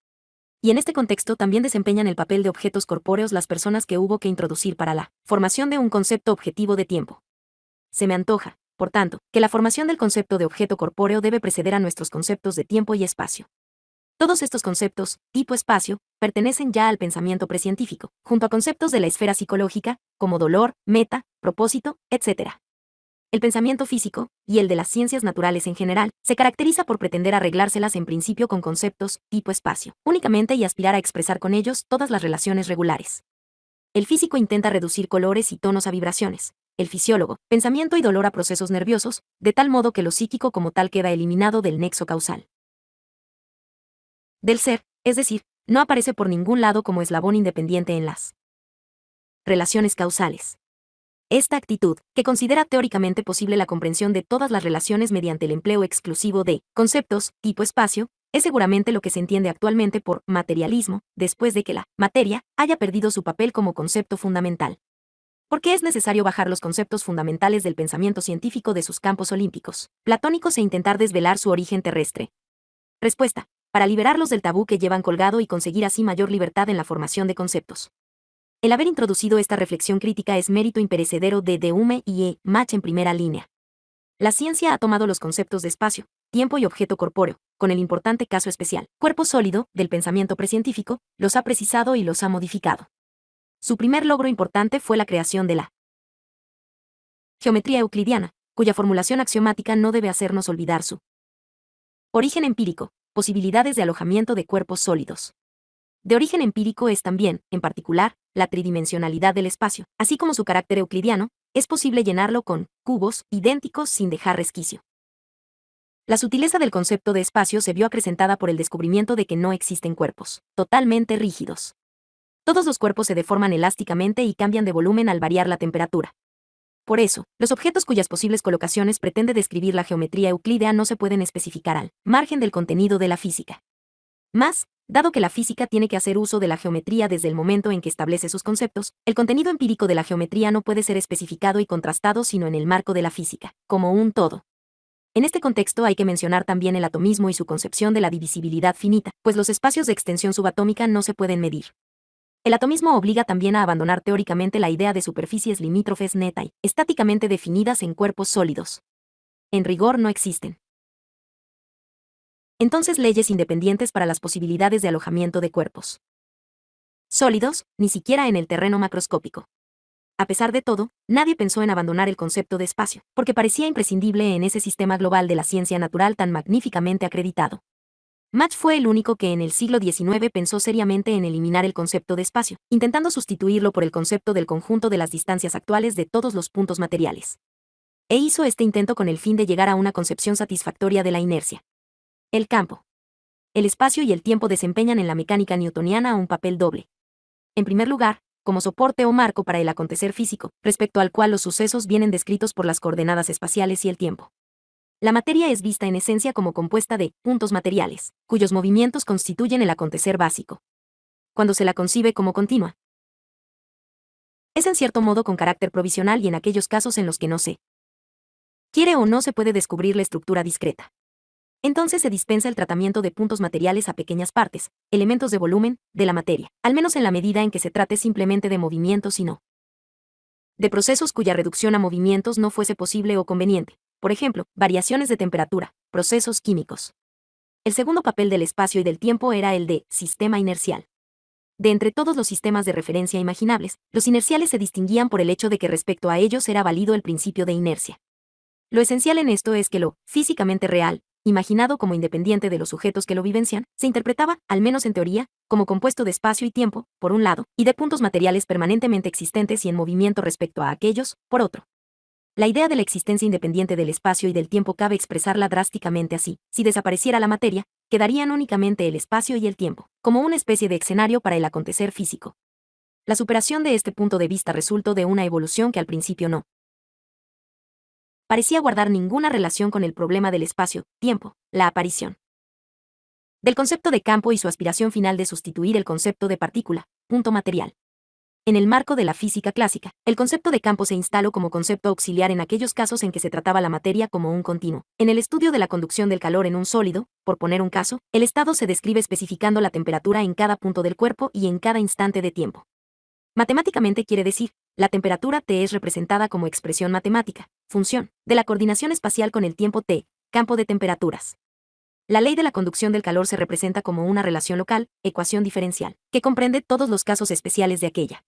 Y en este contexto también desempeñan el papel de objetos corpóreos las personas que hubo que introducir para la formación de un concepto objetivo de tiempo. Se me antoja, por tanto, que la formación del concepto de objeto corpóreo debe preceder a nuestros conceptos de tiempo y espacio. Todos estos conceptos, tipo espacio, pertenecen ya al pensamiento precientífico, junto a conceptos de la esfera psicológica, como dolor, meta, propósito, etc. El pensamiento físico, y el de las ciencias naturales en general, se caracteriza por pretender arreglárselas en principio con conceptos, tipo espacio, únicamente y aspirar a expresar con ellos todas las relaciones regulares. El físico intenta reducir colores y tonos a vibraciones, el fisiólogo, pensamiento y dolor a procesos nerviosos, de tal modo que lo psíquico como tal queda eliminado del nexo causal. Del ser, es decir, no aparece por ningún lado como eslabón independiente en las relaciones causales. Esta actitud, que considera teóricamente posible la comprensión de todas las relaciones mediante el empleo exclusivo de conceptos, tipo espacio, es seguramente lo que se entiende actualmente por materialismo, después de que la materia haya perdido su papel como concepto fundamental. ¿Por qué es necesario bajar los conceptos fundamentales del pensamiento científico de sus campos olímpicos, platónicos e intentar desvelar su origen terrestre. Respuesta. Para liberarlos del tabú que llevan colgado y conseguir así mayor libertad en la formación de conceptos. El haber introducido esta reflexión crítica es mérito imperecedero de Hume y E. Mach en primera línea. La ciencia ha tomado los conceptos de espacio, tiempo y objeto corpóreo, con el importante caso especial, cuerpo sólido, del pensamiento precientífico, los ha precisado y los ha modificado. Su primer logro importante fue la creación de la geometría euclidiana, cuya formulación axiomática no debe hacernos olvidar su origen empírico, posibilidades de alojamiento de cuerpos sólidos. De origen empírico es también, en particular, la tridimensionalidad del espacio, así como su carácter euclidiano, es posible llenarlo con cubos idénticos sin dejar resquicio. La sutileza del concepto de espacio se vio acrecentada por el descubrimiento de que no existen cuerpos totalmente rígidos. Todos los cuerpos se deforman elásticamente y cambian de volumen al variar la temperatura. Por eso, los objetos cuyas posibles colocaciones pretende describir la geometría euclidea no se pueden especificar al margen del contenido de la física. Más, dado que la física tiene que hacer uso de la geometría desde el momento en que establece sus conceptos, el contenido empírico de la geometría no puede ser especificado y contrastado sino en el marco de la física, como un todo. En este contexto hay que mencionar también el atomismo y su concepción de la divisibilidad finita, pues los espacios de extensión subatómica no se pueden medir. El atomismo obliga también a abandonar teóricamente la idea de superficies limítrofes neta y estáticamente definidas en cuerpos sólidos. En rigor no existen entonces leyes independientes para las posibilidades de alojamiento de cuerpos sólidos, ni siquiera en el terreno macroscópico. A pesar de todo, nadie pensó en abandonar el concepto de espacio, porque parecía imprescindible en ese sistema global de la ciencia natural tan magníficamente acreditado. Match fue el único que en el siglo XIX pensó seriamente en eliminar el concepto de espacio, intentando sustituirlo por el concepto del conjunto de las distancias actuales de todos los puntos materiales. E hizo este intento con el fin de llegar a una concepción satisfactoria de la inercia, el campo. El espacio y el tiempo desempeñan en la mecánica newtoniana un papel doble. En primer lugar, como soporte o marco para el acontecer físico, respecto al cual los sucesos vienen descritos por las coordenadas espaciales y el tiempo. La materia es vista en esencia como compuesta de puntos materiales, cuyos movimientos constituyen el acontecer básico. Cuando se la concibe como continua, es en cierto modo con carácter provisional y en aquellos casos en los que no se quiere o no se puede descubrir la estructura discreta. Entonces se dispensa el tratamiento de puntos materiales a pequeñas partes, elementos de volumen, de la materia, al menos en la medida en que se trate simplemente de movimientos y no de procesos cuya reducción a movimientos no fuese posible o conveniente, por ejemplo, variaciones de temperatura, procesos químicos. El segundo papel del espacio y del tiempo era el de sistema inercial. De entre todos los sistemas de referencia imaginables, los inerciales se distinguían por el hecho de que respecto a ellos era válido el principio de inercia. Lo esencial en esto es que lo físicamente real imaginado como independiente de los sujetos que lo vivencian, se interpretaba, al menos en teoría, como compuesto de espacio y tiempo, por un lado, y de puntos materiales permanentemente existentes y en movimiento respecto a aquellos, por otro. La idea de la existencia independiente del espacio y del tiempo cabe expresarla drásticamente así. Si desapareciera la materia, quedarían únicamente el espacio y el tiempo, como una especie de escenario para el acontecer físico. La superación de este punto de vista resultó de una evolución que al principio no parecía guardar ninguna relación con el problema del espacio, tiempo, la aparición. Del concepto de campo y su aspiración final de sustituir el concepto de partícula, punto material. En el marco de la física clásica, el concepto de campo se instaló como concepto auxiliar en aquellos casos en que se trataba la materia como un continuo. En el estudio de la conducción del calor en un sólido, por poner un caso, el estado se describe especificando la temperatura en cada punto del cuerpo y en cada instante de tiempo. Matemáticamente quiere decir, la temperatura T es representada como expresión matemática, función, de la coordinación espacial con el tiempo t, campo de temperaturas. La ley de la conducción del calor se representa como una relación local, ecuación diferencial, que comprende todos los casos especiales de aquella.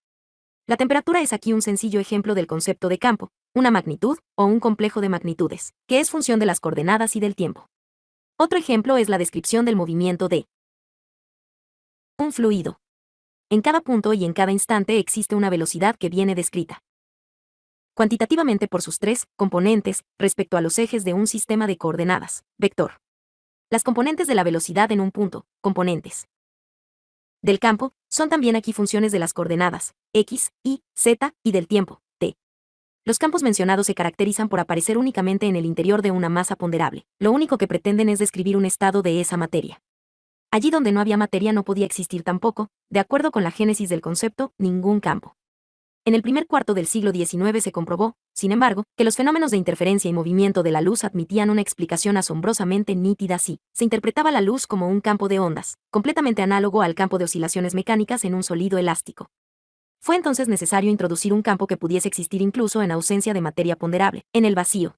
La temperatura es aquí un sencillo ejemplo del concepto de campo, una magnitud o un complejo de magnitudes, que es función de las coordenadas y del tiempo. Otro ejemplo es la descripción del movimiento de un fluido. En cada punto y en cada instante existe una velocidad que viene descrita cuantitativamente por sus tres componentes respecto a los ejes de un sistema de coordenadas, vector. Las componentes de la velocidad en un punto, componentes del campo, son también aquí funciones de las coordenadas, x, y, z, y del tiempo, t. Los campos mencionados se caracterizan por aparecer únicamente en el interior de una masa ponderable, lo único que pretenden es describir un estado de esa materia. Allí donde no había materia no podía existir tampoco, de acuerdo con la génesis del concepto, ningún campo. En el primer cuarto del siglo XIX se comprobó, sin embargo, que los fenómenos de interferencia y movimiento de la luz admitían una explicación asombrosamente nítida si se interpretaba la luz como un campo de ondas, completamente análogo al campo de oscilaciones mecánicas en un sólido elástico. Fue entonces necesario introducir un campo que pudiese existir incluso en ausencia de materia ponderable, en el vacío.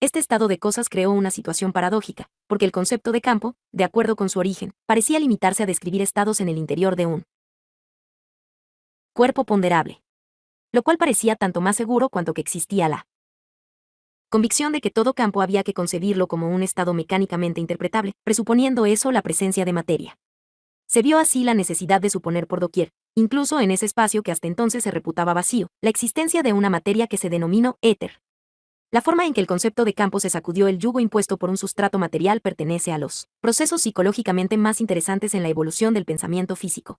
Este estado de cosas creó una situación paradójica, porque el concepto de campo, de acuerdo con su origen, parecía limitarse a describir estados en el interior de un cuerpo ponderable lo cual parecía tanto más seguro cuanto que existía la convicción de que todo campo había que concebirlo como un estado mecánicamente interpretable, presuponiendo eso la presencia de materia. Se vio así la necesidad de suponer por doquier, incluso en ese espacio que hasta entonces se reputaba vacío, la existencia de una materia que se denominó éter. La forma en que el concepto de campo se sacudió el yugo impuesto por un sustrato material pertenece a los procesos psicológicamente más interesantes en la evolución del pensamiento físico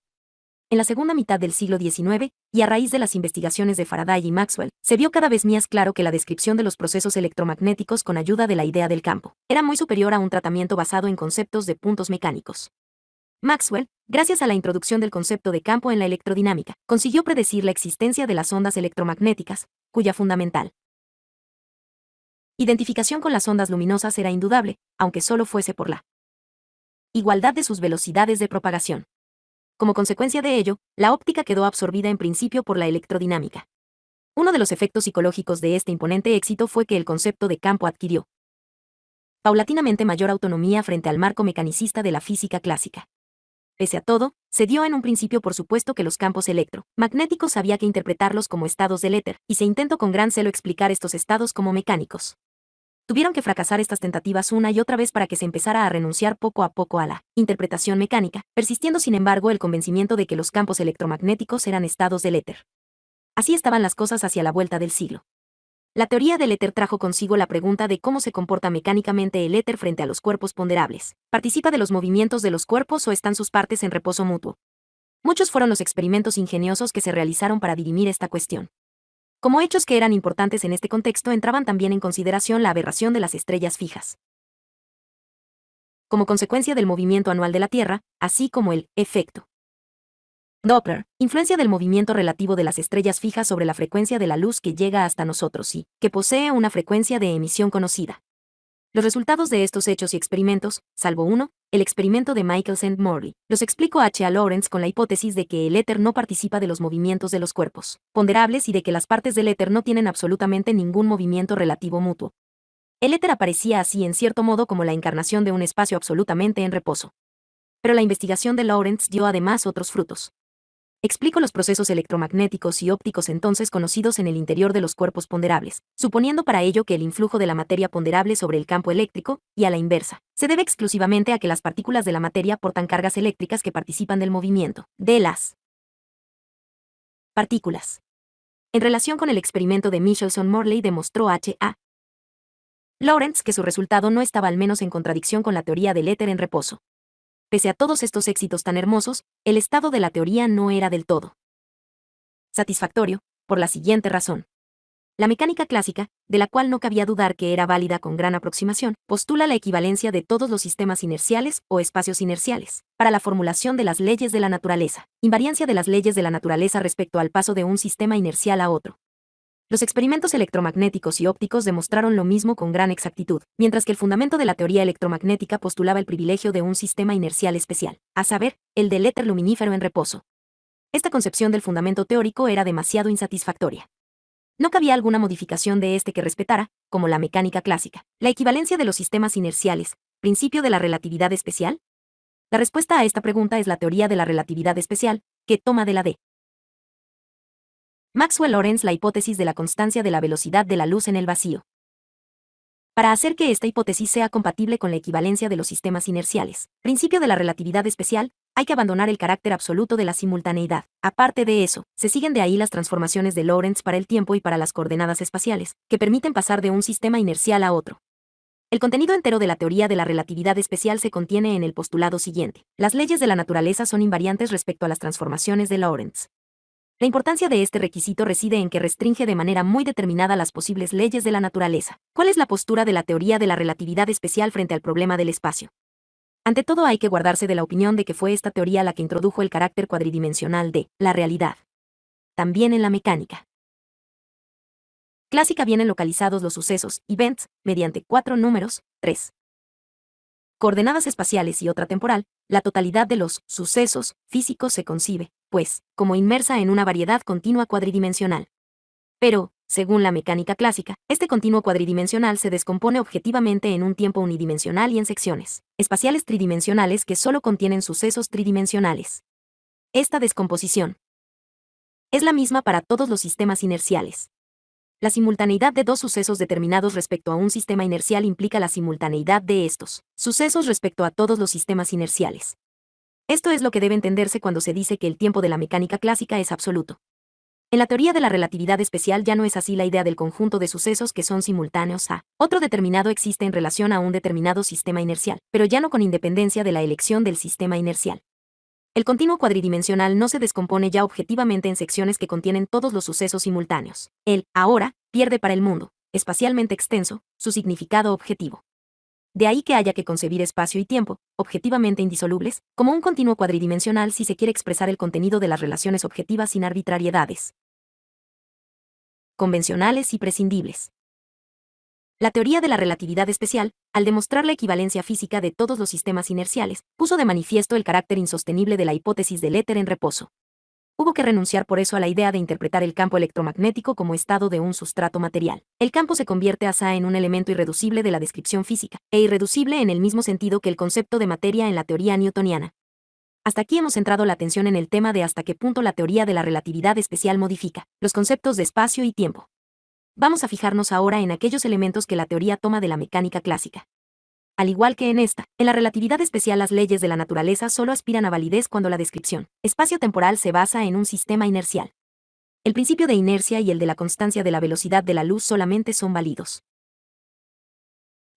en la segunda mitad del siglo XIX, y a raíz de las investigaciones de Faraday y Maxwell, se vio cada vez más claro que la descripción de los procesos electromagnéticos con ayuda de la idea del campo era muy superior a un tratamiento basado en conceptos de puntos mecánicos. Maxwell, gracias a la introducción del concepto de campo en la electrodinámica, consiguió predecir la existencia de las ondas electromagnéticas, cuya fundamental identificación con las ondas luminosas era indudable, aunque solo fuese por la igualdad de sus velocidades de propagación. Como consecuencia de ello, la óptica quedó absorbida en principio por la electrodinámica. Uno de los efectos psicológicos de este imponente éxito fue que el concepto de campo adquirió paulatinamente mayor autonomía frente al marco mecanicista de la física clásica. Pese a todo, se dio en un principio por supuesto que los campos electromagnéticos había que interpretarlos como estados del éter, y se intentó con gran celo explicar estos estados como mecánicos. Tuvieron que fracasar estas tentativas una y otra vez para que se empezara a renunciar poco a poco a la interpretación mecánica, persistiendo sin embargo el convencimiento de que los campos electromagnéticos eran estados del éter. Así estaban las cosas hacia la vuelta del siglo. La teoría del éter trajo consigo la pregunta de cómo se comporta mecánicamente el éter frente a los cuerpos ponderables. ¿Participa de los movimientos de los cuerpos o están sus partes en reposo mutuo? Muchos fueron los experimentos ingeniosos que se realizaron para dirimir esta cuestión. Como hechos que eran importantes en este contexto entraban también en consideración la aberración de las estrellas fijas. Como consecuencia del movimiento anual de la Tierra, así como el efecto Doppler, influencia del movimiento relativo de las estrellas fijas sobre la frecuencia de la luz que llega hasta nosotros y que posee una frecuencia de emisión conocida. Los resultados de estos hechos y experimentos, salvo uno, el experimento de Michael St. Morley, los explicó H. A. Lawrence con la hipótesis de que el éter no participa de los movimientos de los cuerpos ponderables y de que las partes del éter no tienen absolutamente ningún movimiento relativo mutuo. El éter aparecía así en cierto modo como la encarnación de un espacio absolutamente en reposo. Pero la investigación de Lawrence dio además otros frutos. Explico los procesos electromagnéticos y ópticos entonces conocidos en el interior de los cuerpos ponderables, suponiendo para ello que el influjo de la materia ponderable sobre el campo eléctrico, y a la inversa, se debe exclusivamente a que las partículas de la materia portan cargas eléctricas que participan del movimiento, de las partículas. En relación con el experimento de Michelson-Morley demostró H.A. Lawrence que su resultado no estaba al menos en contradicción con la teoría del éter en reposo. Pese a todos estos éxitos tan hermosos, el estado de la teoría no era del todo satisfactorio, por la siguiente razón. La mecánica clásica, de la cual no cabía dudar que era válida con gran aproximación, postula la equivalencia de todos los sistemas inerciales o espacios inerciales, para la formulación de las leyes de la naturaleza, invariancia de las leyes de la naturaleza respecto al paso de un sistema inercial a otro, los experimentos electromagnéticos y ópticos demostraron lo mismo con gran exactitud, mientras que el fundamento de la teoría electromagnética postulaba el privilegio de un sistema inercial especial, a saber, el del éter luminífero en reposo. Esta concepción del fundamento teórico era demasiado insatisfactoria. No cabía alguna modificación de este que respetara, como la mecánica clásica, la equivalencia de los sistemas inerciales, principio de la relatividad especial. La respuesta a esta pregunta es la teoría de la relatividad especial, que toma de la D. Maxwell Lorentz la hipótesis de la constancia de la velocidad de la luz en el vacío. Para hacer que esta hipótesis sea compatible con la equivalencia de los sistemas inerciales, principio de la relatividad especial, hay que abandonar el carácter absoluto de la simultaneidad. Aparte de eso, se siguen de ahí las transformaciones de Lorentz para el tiempo y para las coordenadas espaciales, que permiten pasar de un sistema inercial a otro. El contenido entero de la teoría de la relatividad especial se contiene en el postulado siguiente. Las leyes de la naturaleza son invariantes respecto a las transformaciones de Lorentz. La importancia de este requisito reside en que restringe de manera muy determinada las posibles leyes de la naturaleza. ¿Cuál es la postura de la teoría de la relatividad especial frente al problema del espacio? Ante todo hay que guardarse de la opinión de que fue esta teoría la que introdujo el carácter cuadridimensional de la realidad. También en la mecánica clásica vienen localizados los sucesos, events, mediante cuatro números, tres. Coordenadas espaciales y otra temporal, la totalidad de los sucesos físicos se concibe, pues, como inmersa en una variedad continua cuadridimensional. Pero, según la mecánica clásica, este continuo cuadridimensional se descompone objetivamente en un tiempo unidimensional y en secciones espaciales tridimensionales que solo contienen sucesos tridimensionales. Esta descomposición es la misma para todos los sistemas inerciales. La simultaneidad de dos sucesos determinados respecto a un sistema inercial implica la simultaneidad de estos sucesos respecto a todos los sistemas inerciales. Esto es lo que debe entenderse cuando se dice que el tiempo de la mecánica clásica es absoluto. En la teoría de la relatividad especial ya no es así la idea del conjunto de sucesos que son simultáneos a otro determinado existe en relación a un determinado sistema inercial, pero ya no con independencia de la elección del sistema inercial. El continuo cuadridimensional no se descompone ya objetivamente en secciones que contienen todos los sucesos simultáneos. El ahora pierde para el mundo, espacialmente extenso, su significado objetivo. De ahí que haya que concebir espacio y tiempo, objetivamente indisolubles, como un continuo cuadridimensional si se quiere expresar el contenido de las relaciones objetivas sin arbitrariedades. Convencionales y prescindibles. La teoría de la relatividad especial, al demostrar la equivalencia física de todos los sistemas inerciales, puso de manifiesto el carácter insostenible de la hipótesis del éter en reposo hubo que renunciar por eso a la idea de interpretar el campo electromagnético como estado de un sustrato material. El campo se convierte asá en un elemento irreducible de la descripción física, e irreducible en el mismo sentido que el concepto de materia en la teoría newtoniana. Hasta aquí hemos centrado la atención en el tema de hasta qué punto la teoría de la relatividad especial modifica los conceptos de espacio y tiempo. Vamos a fijarnos ahora en aquellos elementos que la teoría toma de la mecánica clásica. Al igual que en esta, en la relatividad especial las leyes de la naturaleza solo aspiran a validez cuando la descripción espacio-temporal se basa en un sistema inercial. El principio de inercia y el de la constancia de la velocidad de la luz solamente son válidos.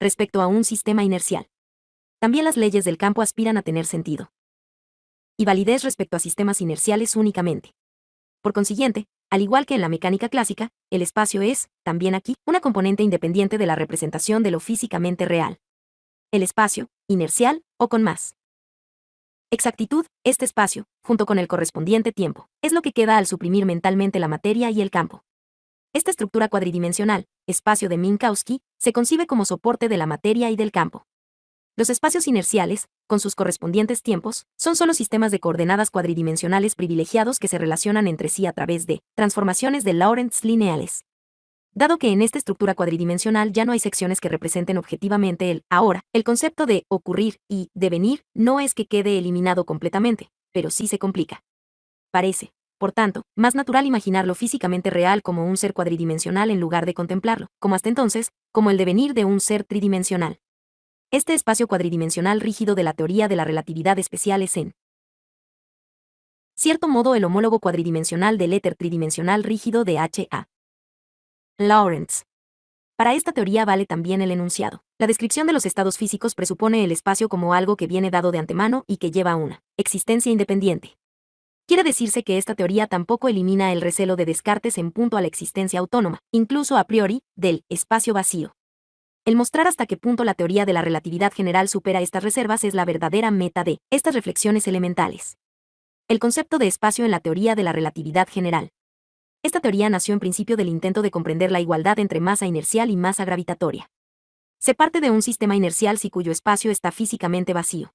Respecto a un sistema inercial. También las leyes del campo aspiran a tener sentido. Y validez respecto a sistemas inerciales únicamente. Por consiguiente, al igual que en la mecánica clásica, el espacio es, también aquí, una componente independiente de la representación de lo físicamente real el espacio, inercial, o con más. Exactitud, este espacio, junto con el correspondiente tiempo, es lo que queda al suprimir mentalmente la materia y el campo. Esta estructura cuadridimensional, espacio de Minkowski, se concibe como soporte de la materia y del campo. Los espacios inerciales, con sus correspondientes tiempos, son solo sistemas de coordenadas cuadridimensionales privilegiados que se relacionan entre sí a través de transformaciones de Lorentz lineales. Dado que en esta estructura cuadridimensional ya no hay secciones que representen objetivamente el ahora, el concepto de ocurrir y devenir no es que quede eliminado completamente, pero sí se complica. Parece, por tanto, más natural imaginarlo físicamente real como un ser cuadridimensional en lugar de contemplarlo, como hasta entonces, como el devenir de un ser tridimensional. Este espacio cuadridimensional rígido de la teoría de la relatividad especial es en cierto modo el homólogo cuadridimensional del éter tridimensional rígido de H.A. Lawrence. Para esta teoría vale también el enunciado. La descripción de los estados físicos presupone el espacio como algo que viene dado de antemano y que lleva una existencia independiente. Quiere decirse que esta teoría tampoco elimina el recelo de Descartes en punto a la existencia autónoma, incluso a priori, del espacio vacío. El mostrar hasta qué punto la teoría de la relatividad general supera estas reservas es la verdadera meta de estas reflexiones elementales. El concepto de espacio en la teoría de la relatividad general. Esta teoría nació en principio del intento de comprender la igualdad entre masa inercial y masa gravitatoria. Se parte de un sistema inercial si cuyo espacio está físicamente vacío.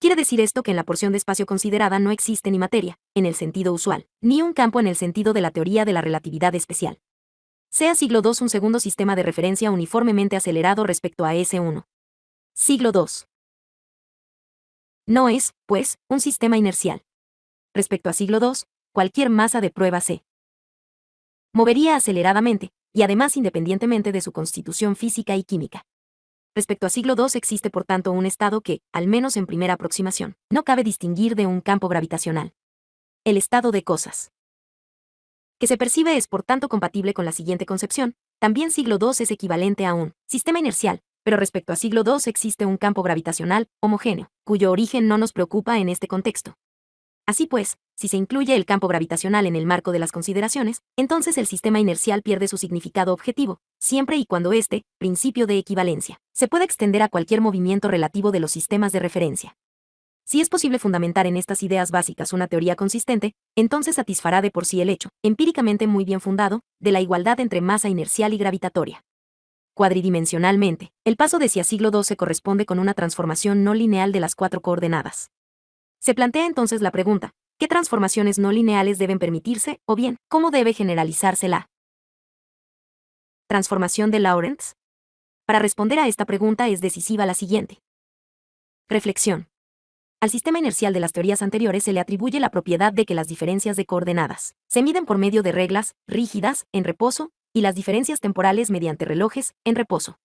Quiere decir esto que en la porción de espacio considerada no existe ni materia, en el sentido usual, ni un campo en el sentido de la teoría de la relatividad especial. Sea siglo II un segundo sistema de referencia uniformemente acelerado respecto a S1. Siglo II. No es, pues, un sistema inercial. Respecto a siglo II, cualquier masa de prueba C movería aceleradamente, y además independientemente de su constitución física y química. Respecto a siglo II existe por tanto un estado que, al menos en primera aproximación, no cabe distinguir de un campo gravitacional. El estado de cosas que se percibe es por tanto compatible con la siguiente concepción. También siglo II es equivalente a un sistema inercial, pero respecto a siglo II existe un campo gravitacional homogéneo, cuyo origen no nos preocupa en este contexto. Así pues, si se incluye el campo gravitacional en el marco de las consideraciones, entonces el sistema inercial pierde su significado objetivo, siempre y cuando este, principio de equivalencia, se pueda extender a cualquier movimiento relativo de los sistemas de referencia. Si es posible fundamentar en estas ideas básicas una teoría consistente, entonces satisfará de por sí el hecho, empíricamente muy bien fundado, de la igualdad entre masa inercial y gravitatoria. Cuadridimensionalmente, el paso de a siglo XII corresponde con una transformación no lineal de las cuatro coordenadas. Se plantea entonces la pregunta, qué transformaciones no lineales deben permitirse, o bien, cómo debe generalizarse la transformación de Lorentz. Para responder a esta pregunta es decisiva la siguiente. Reflexión. Al sistema inercial de las teorías anteriores se le atribuye la propiedad de que las diferencias de coordenadas se miden por medio de reglas, rígidas, en reposo, y las diferencias temporales mediante relojes, en reposo.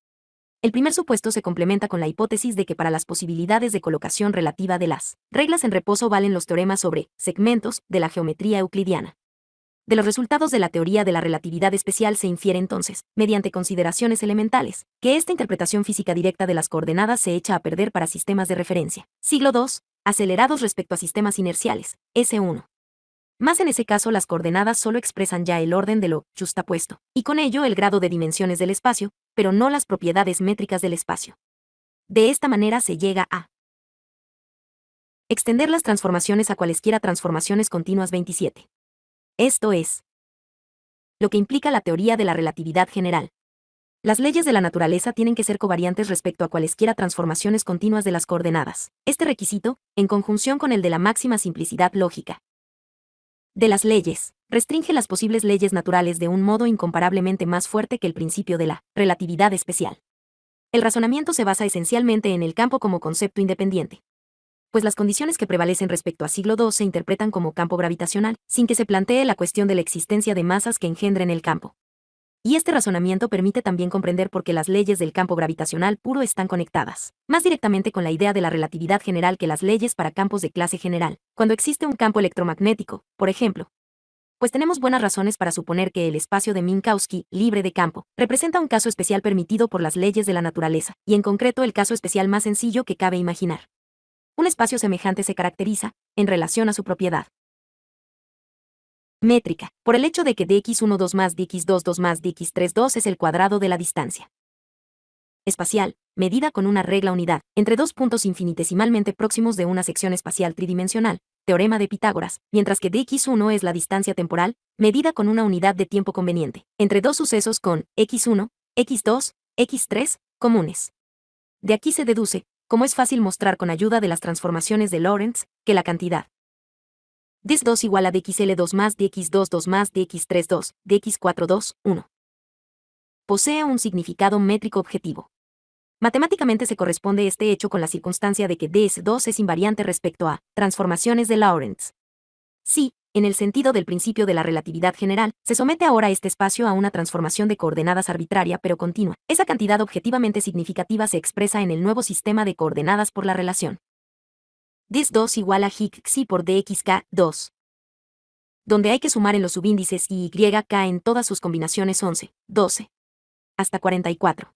El primer supuesto se complementa con la hipótesis de que para las posibilidades de colocación relativa de las reglas en reposo valen los teoremas sobre segmentos de la geometría euclidiana. De los resultados de la teoría de la relatividad especial se infiere entonces, mediante consideraciones elementales, que esta interpretación física directa de las coordenadas se echa a perder para sistemas de referencia. Siglo II, acelerados respecto a sistemas inerciales, S1. Más en ese caso las coordenadas solo expresan ya el orden de lo justapuesto, y con ello el grado de dimensiones del espacio, pero no las propiedades métricas del espacio. De esta manera se llega a extender las transformaciones a cualesquiera transformaciones continuas 27. Esto es lo que implica la teoría de la relatividad general. Las leyes de la naturaleza tienen que ser covariantes respecto a cualesquiera transformaciones continuas de las coordenadas. Este requisito, en conjunción con el de la máxima simplicidad lógica de las leyes restringe las posibles leyes naturales de un modo incomparablemente más fuerte que el principio de la relatividad especial. El razonamiento se basa esencialmente en el campo como concepto independiente. Pues las condiciones que prevalecen respecto a siglo II se interpretan como campo gravitacional, sin que se plantee la cuestión de la existencia de masas que engendren el campo. Y este razonamiento permite también comprender por qué las leyes del campo gravitacional puro están conectadas, más directamente con la idea de la relatividad general que las leyes para campos de clase general. Cuando existe un campo electromagnético, por ejemplo, pues tenemos buenas razones para suponer que el espacio de Minkowski, libre de campo, representa un caso especial permitido por las leyes de la naturaleza, y en concreto el caso especial más sencillo que cabe imaginar. Un espacio semejante se caracteriza, en relación a su propiedad, métrica, por el hecho de que dx12 más dx22 más dx32 es el cuadrado de la distancia. Espacial, medida con una regla unidad, entre dos puntos infinitesimalmente próximos de una sección espacial tridimensional, teorema de Pitágoras, mientras que dx1 es la distancia temporal, medida con una unidad de tiempo conveniente, entre dos sucesos con x1, x2, x3, comunes. De aquí se deduce, como es fácil mostrar con ayuda de las transformaciones de Lorentz, que la cantidad dx2 igual a dxl2 más dx22 más dx32, dx 421 1. Posee un significado métrico objetivo. Matemáticamente se corresponde este hecho con la circunstancia de que DS2 es invariante respecto a transformaciones de Lorentz. Sí, en el sentido del principio de la relatividad general, se somete ahora este espacio a una transformación de coordenadas arbitraria pero continua. Esa cantidad objetivamente significativa se expresa en el nuevo sistema de coordenadas por la relación. ds 2 igual a xi por DXK2. Donde hay que sumar en los subíndices y k en todas sus combinaciones 11, 12, hasta 44.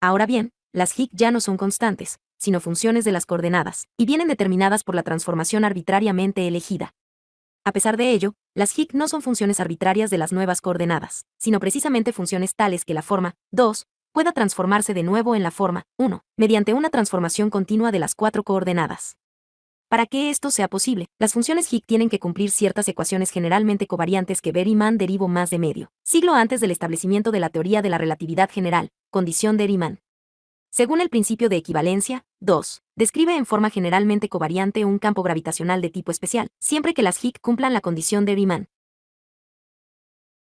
Ahora bien, las Higgs ya no son constantes, sino funciones de las coordenadas, y vienen determinadas por la transformación arbitrariamente elegida. A pesar de ello, las Higgs no son funciones arbitrarias de las nuevas coordenadas, sino precisamente funciones tales que la forma 2 pueda transformarse de nuevo en la forma 1, mediante una transformación continua de las cuatro coordenadas. Para que esto sea posible, las funciones Higgs tienen que cumplir ciertas ecuaciones generalmente covariantes que ver derivó más de medio siglo antes del establecimiento de la teoría de la relatividad general, condición de Riemann. Según el principio de equivalencia, 2. Describe en forma generalmente covariante un campo gravitacional de tipo especial, siempre que las Higgs cumplan la condición de Riemann.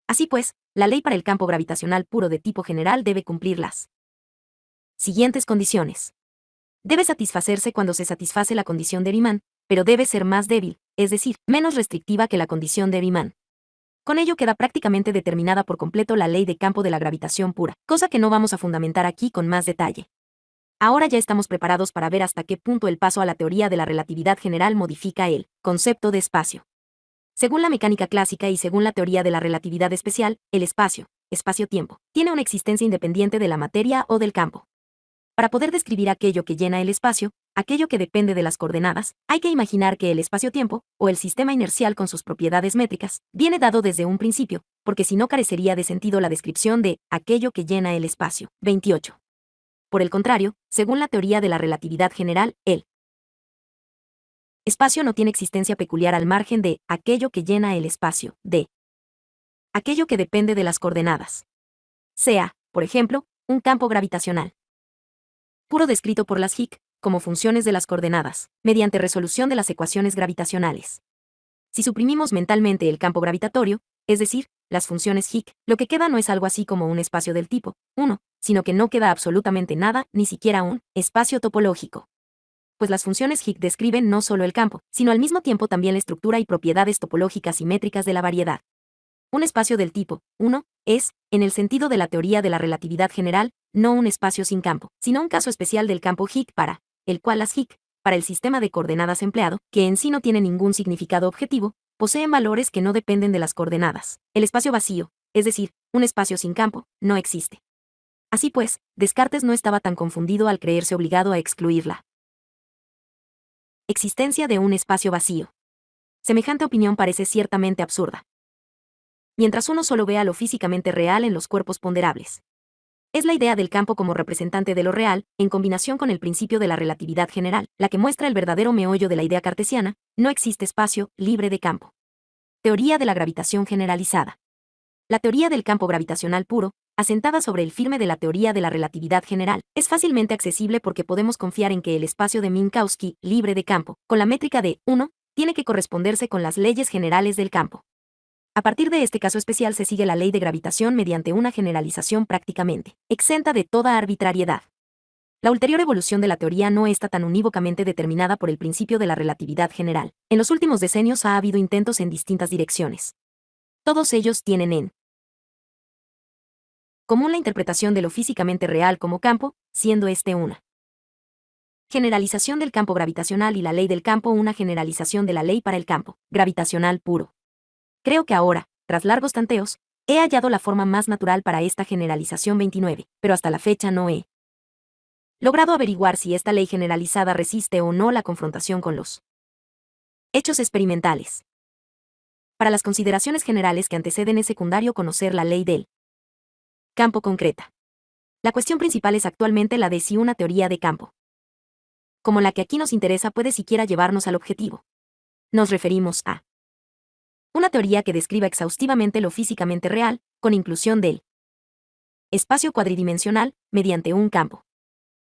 Así pues, la ley para el campo gravitacional puro de tipo general debe cumplir las siguientes condiciones. Debe satisfacerse cuando se satisface la condición de Riemann, pero debe ser más débil, es decir, menos restrictiva que la condición de Riemann. Con ello queda prácticamente determinada por completo la ley de campo de la gravitación pura, cosa que no vamos a fundamentar aquí con más detalle. Ahora ya estamos preparados para ver hasta qué punto el paso a la teoría de la relatividad general modifica el concepto de espacio. Según la mecánica clásica y según la teoría de la relatividad especial, el espacio, espacio-tiempo, tiene una existencia independiente de la materia o del campo. Para poder describir aquello que llena el espacio, aquello que depende de las coordenadas, hay que imaginar que el espacio-tiempo, o el sistema inercial con sus propiedades métricas, viene dado desde un principio, porque si no carecería de sentido la descripción de aquello que llena el espacio. 28. Por el contrario, según la teoría de la relatividad general, el espacio no tiene existencia peculiar al margen de aquello que llena el espacio, de aquello que depende de las coordenadas. Sea, por ejemplo, un campo gravitacional. Puro descrito por las Hick, como funciones de las coordenadas, mediante resolución de las ecuaciones gravitacionales. Si suprimimos mentalmente el campo gravitatorio, es decir, las funciones hic, lo que queda no es algo así como un espacio del tipo 1, sino que no queda absolutamente nada, ni siquiera un espacio topológico. Pues las funciones hic describen no solo el campo, sino al mismo tiempo también la estructura y propiedades topológicas y métricas de la variedad. Un espacio del tipo 1 es, en el sentido de la teoría de la relatividad general, no un espacio sin campo, sino un caso especial del campo hic para el cual las hic para el sistema de coordenadas empleado, que en sí no tiene ningún significado objetivo, poseen valores que no dependen de las coordenadas. El espacio vacío, es decir, un espacio sin campo, no existe. Así pues, Descartes no estaba tan confundido al creerse obligado a excluirla. Existencia de un espacio vacío. Semejante opinión parece ciertamente absurda. Mientras uno solo vea lo físicamente real en los cuerpos ponderables, es la idea del campo como representante de lo real, en combinación con el principio de la relatividad general, la que muestra el verdadero meollo de la idea cartesiana, no existe espacio libre de campo. Teoría de la gravitación generalizada. La teoría del campo gravitacional puro, asentada sobre el firme de la teoría de la relatividad general, es fácilmente accesible porque podemos confiar en que el espacio de Minkowski, libre de campo, con la métrica de 1, tiene que corresponderse con las leyes generales del campo. A partir de este caso especial se sigue la ley de gravitación mediante una generalización prácticamente, exenta de toda arbitrariedad. La ulterior evolución de la teoría no está tan unívocamente determinada por el principio de la relatividad general. En los últimos decenios ha habido intentos en distintas direcciones. Todos ellos tienen en común la interpretación de lo físicamente real como campo, siendo este una generalización del campo gravitacional y la ley del campo una generalización de la ley para el campo gravitacional puro. Creo que ahora, tras largos tanteos, he hallado la forma más natural para esta generalización 29, pero hasta la fecha no he logrado averiguar si esta ley generalizada resiste o no la confrontación con los hechos experimentales. Para las consideraciones generales que anteceden es secundario conocer la ley del campo concreta. La cuestión principal es actualmente la de si una teoría de campo, como la que aquí nos interesa, puede siquiera llevarnos al objetivo. Nos referimos a una teoría que describa exhaustivamente lo físicamente real, con inclusión del espacio cuadridimensional, mediante un campo.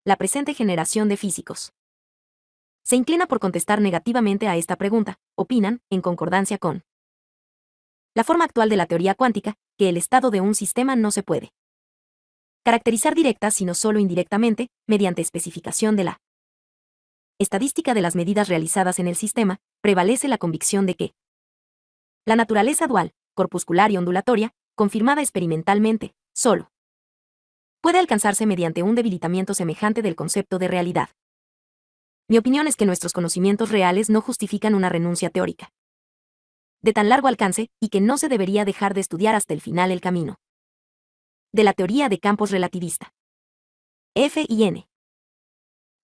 La presente generación de físicos se inclina por contestar negativamente a esta pregunta, opinan, en concordancia con la forma actual de la teoría cuántica, que el estado de un sistema no se puede caracterizar directa sino solo indirectamente, mediante especificación de la estadística de las medidas realizadas en el sistema, prevalece la convicción de que la naturaleza dual, corpuscular y ondulatoria, confirmada experimentalmente, solo puede alcanzarse mediante un debilitamiento semejante del concepto de realidad. Mi opinión es que nuestros conocimientos reales no justifican una renuncia teórica de tan largo alcance y que no se debería dejar de estudiar hasta el final el camino de la teoría de campos relativista. F y N.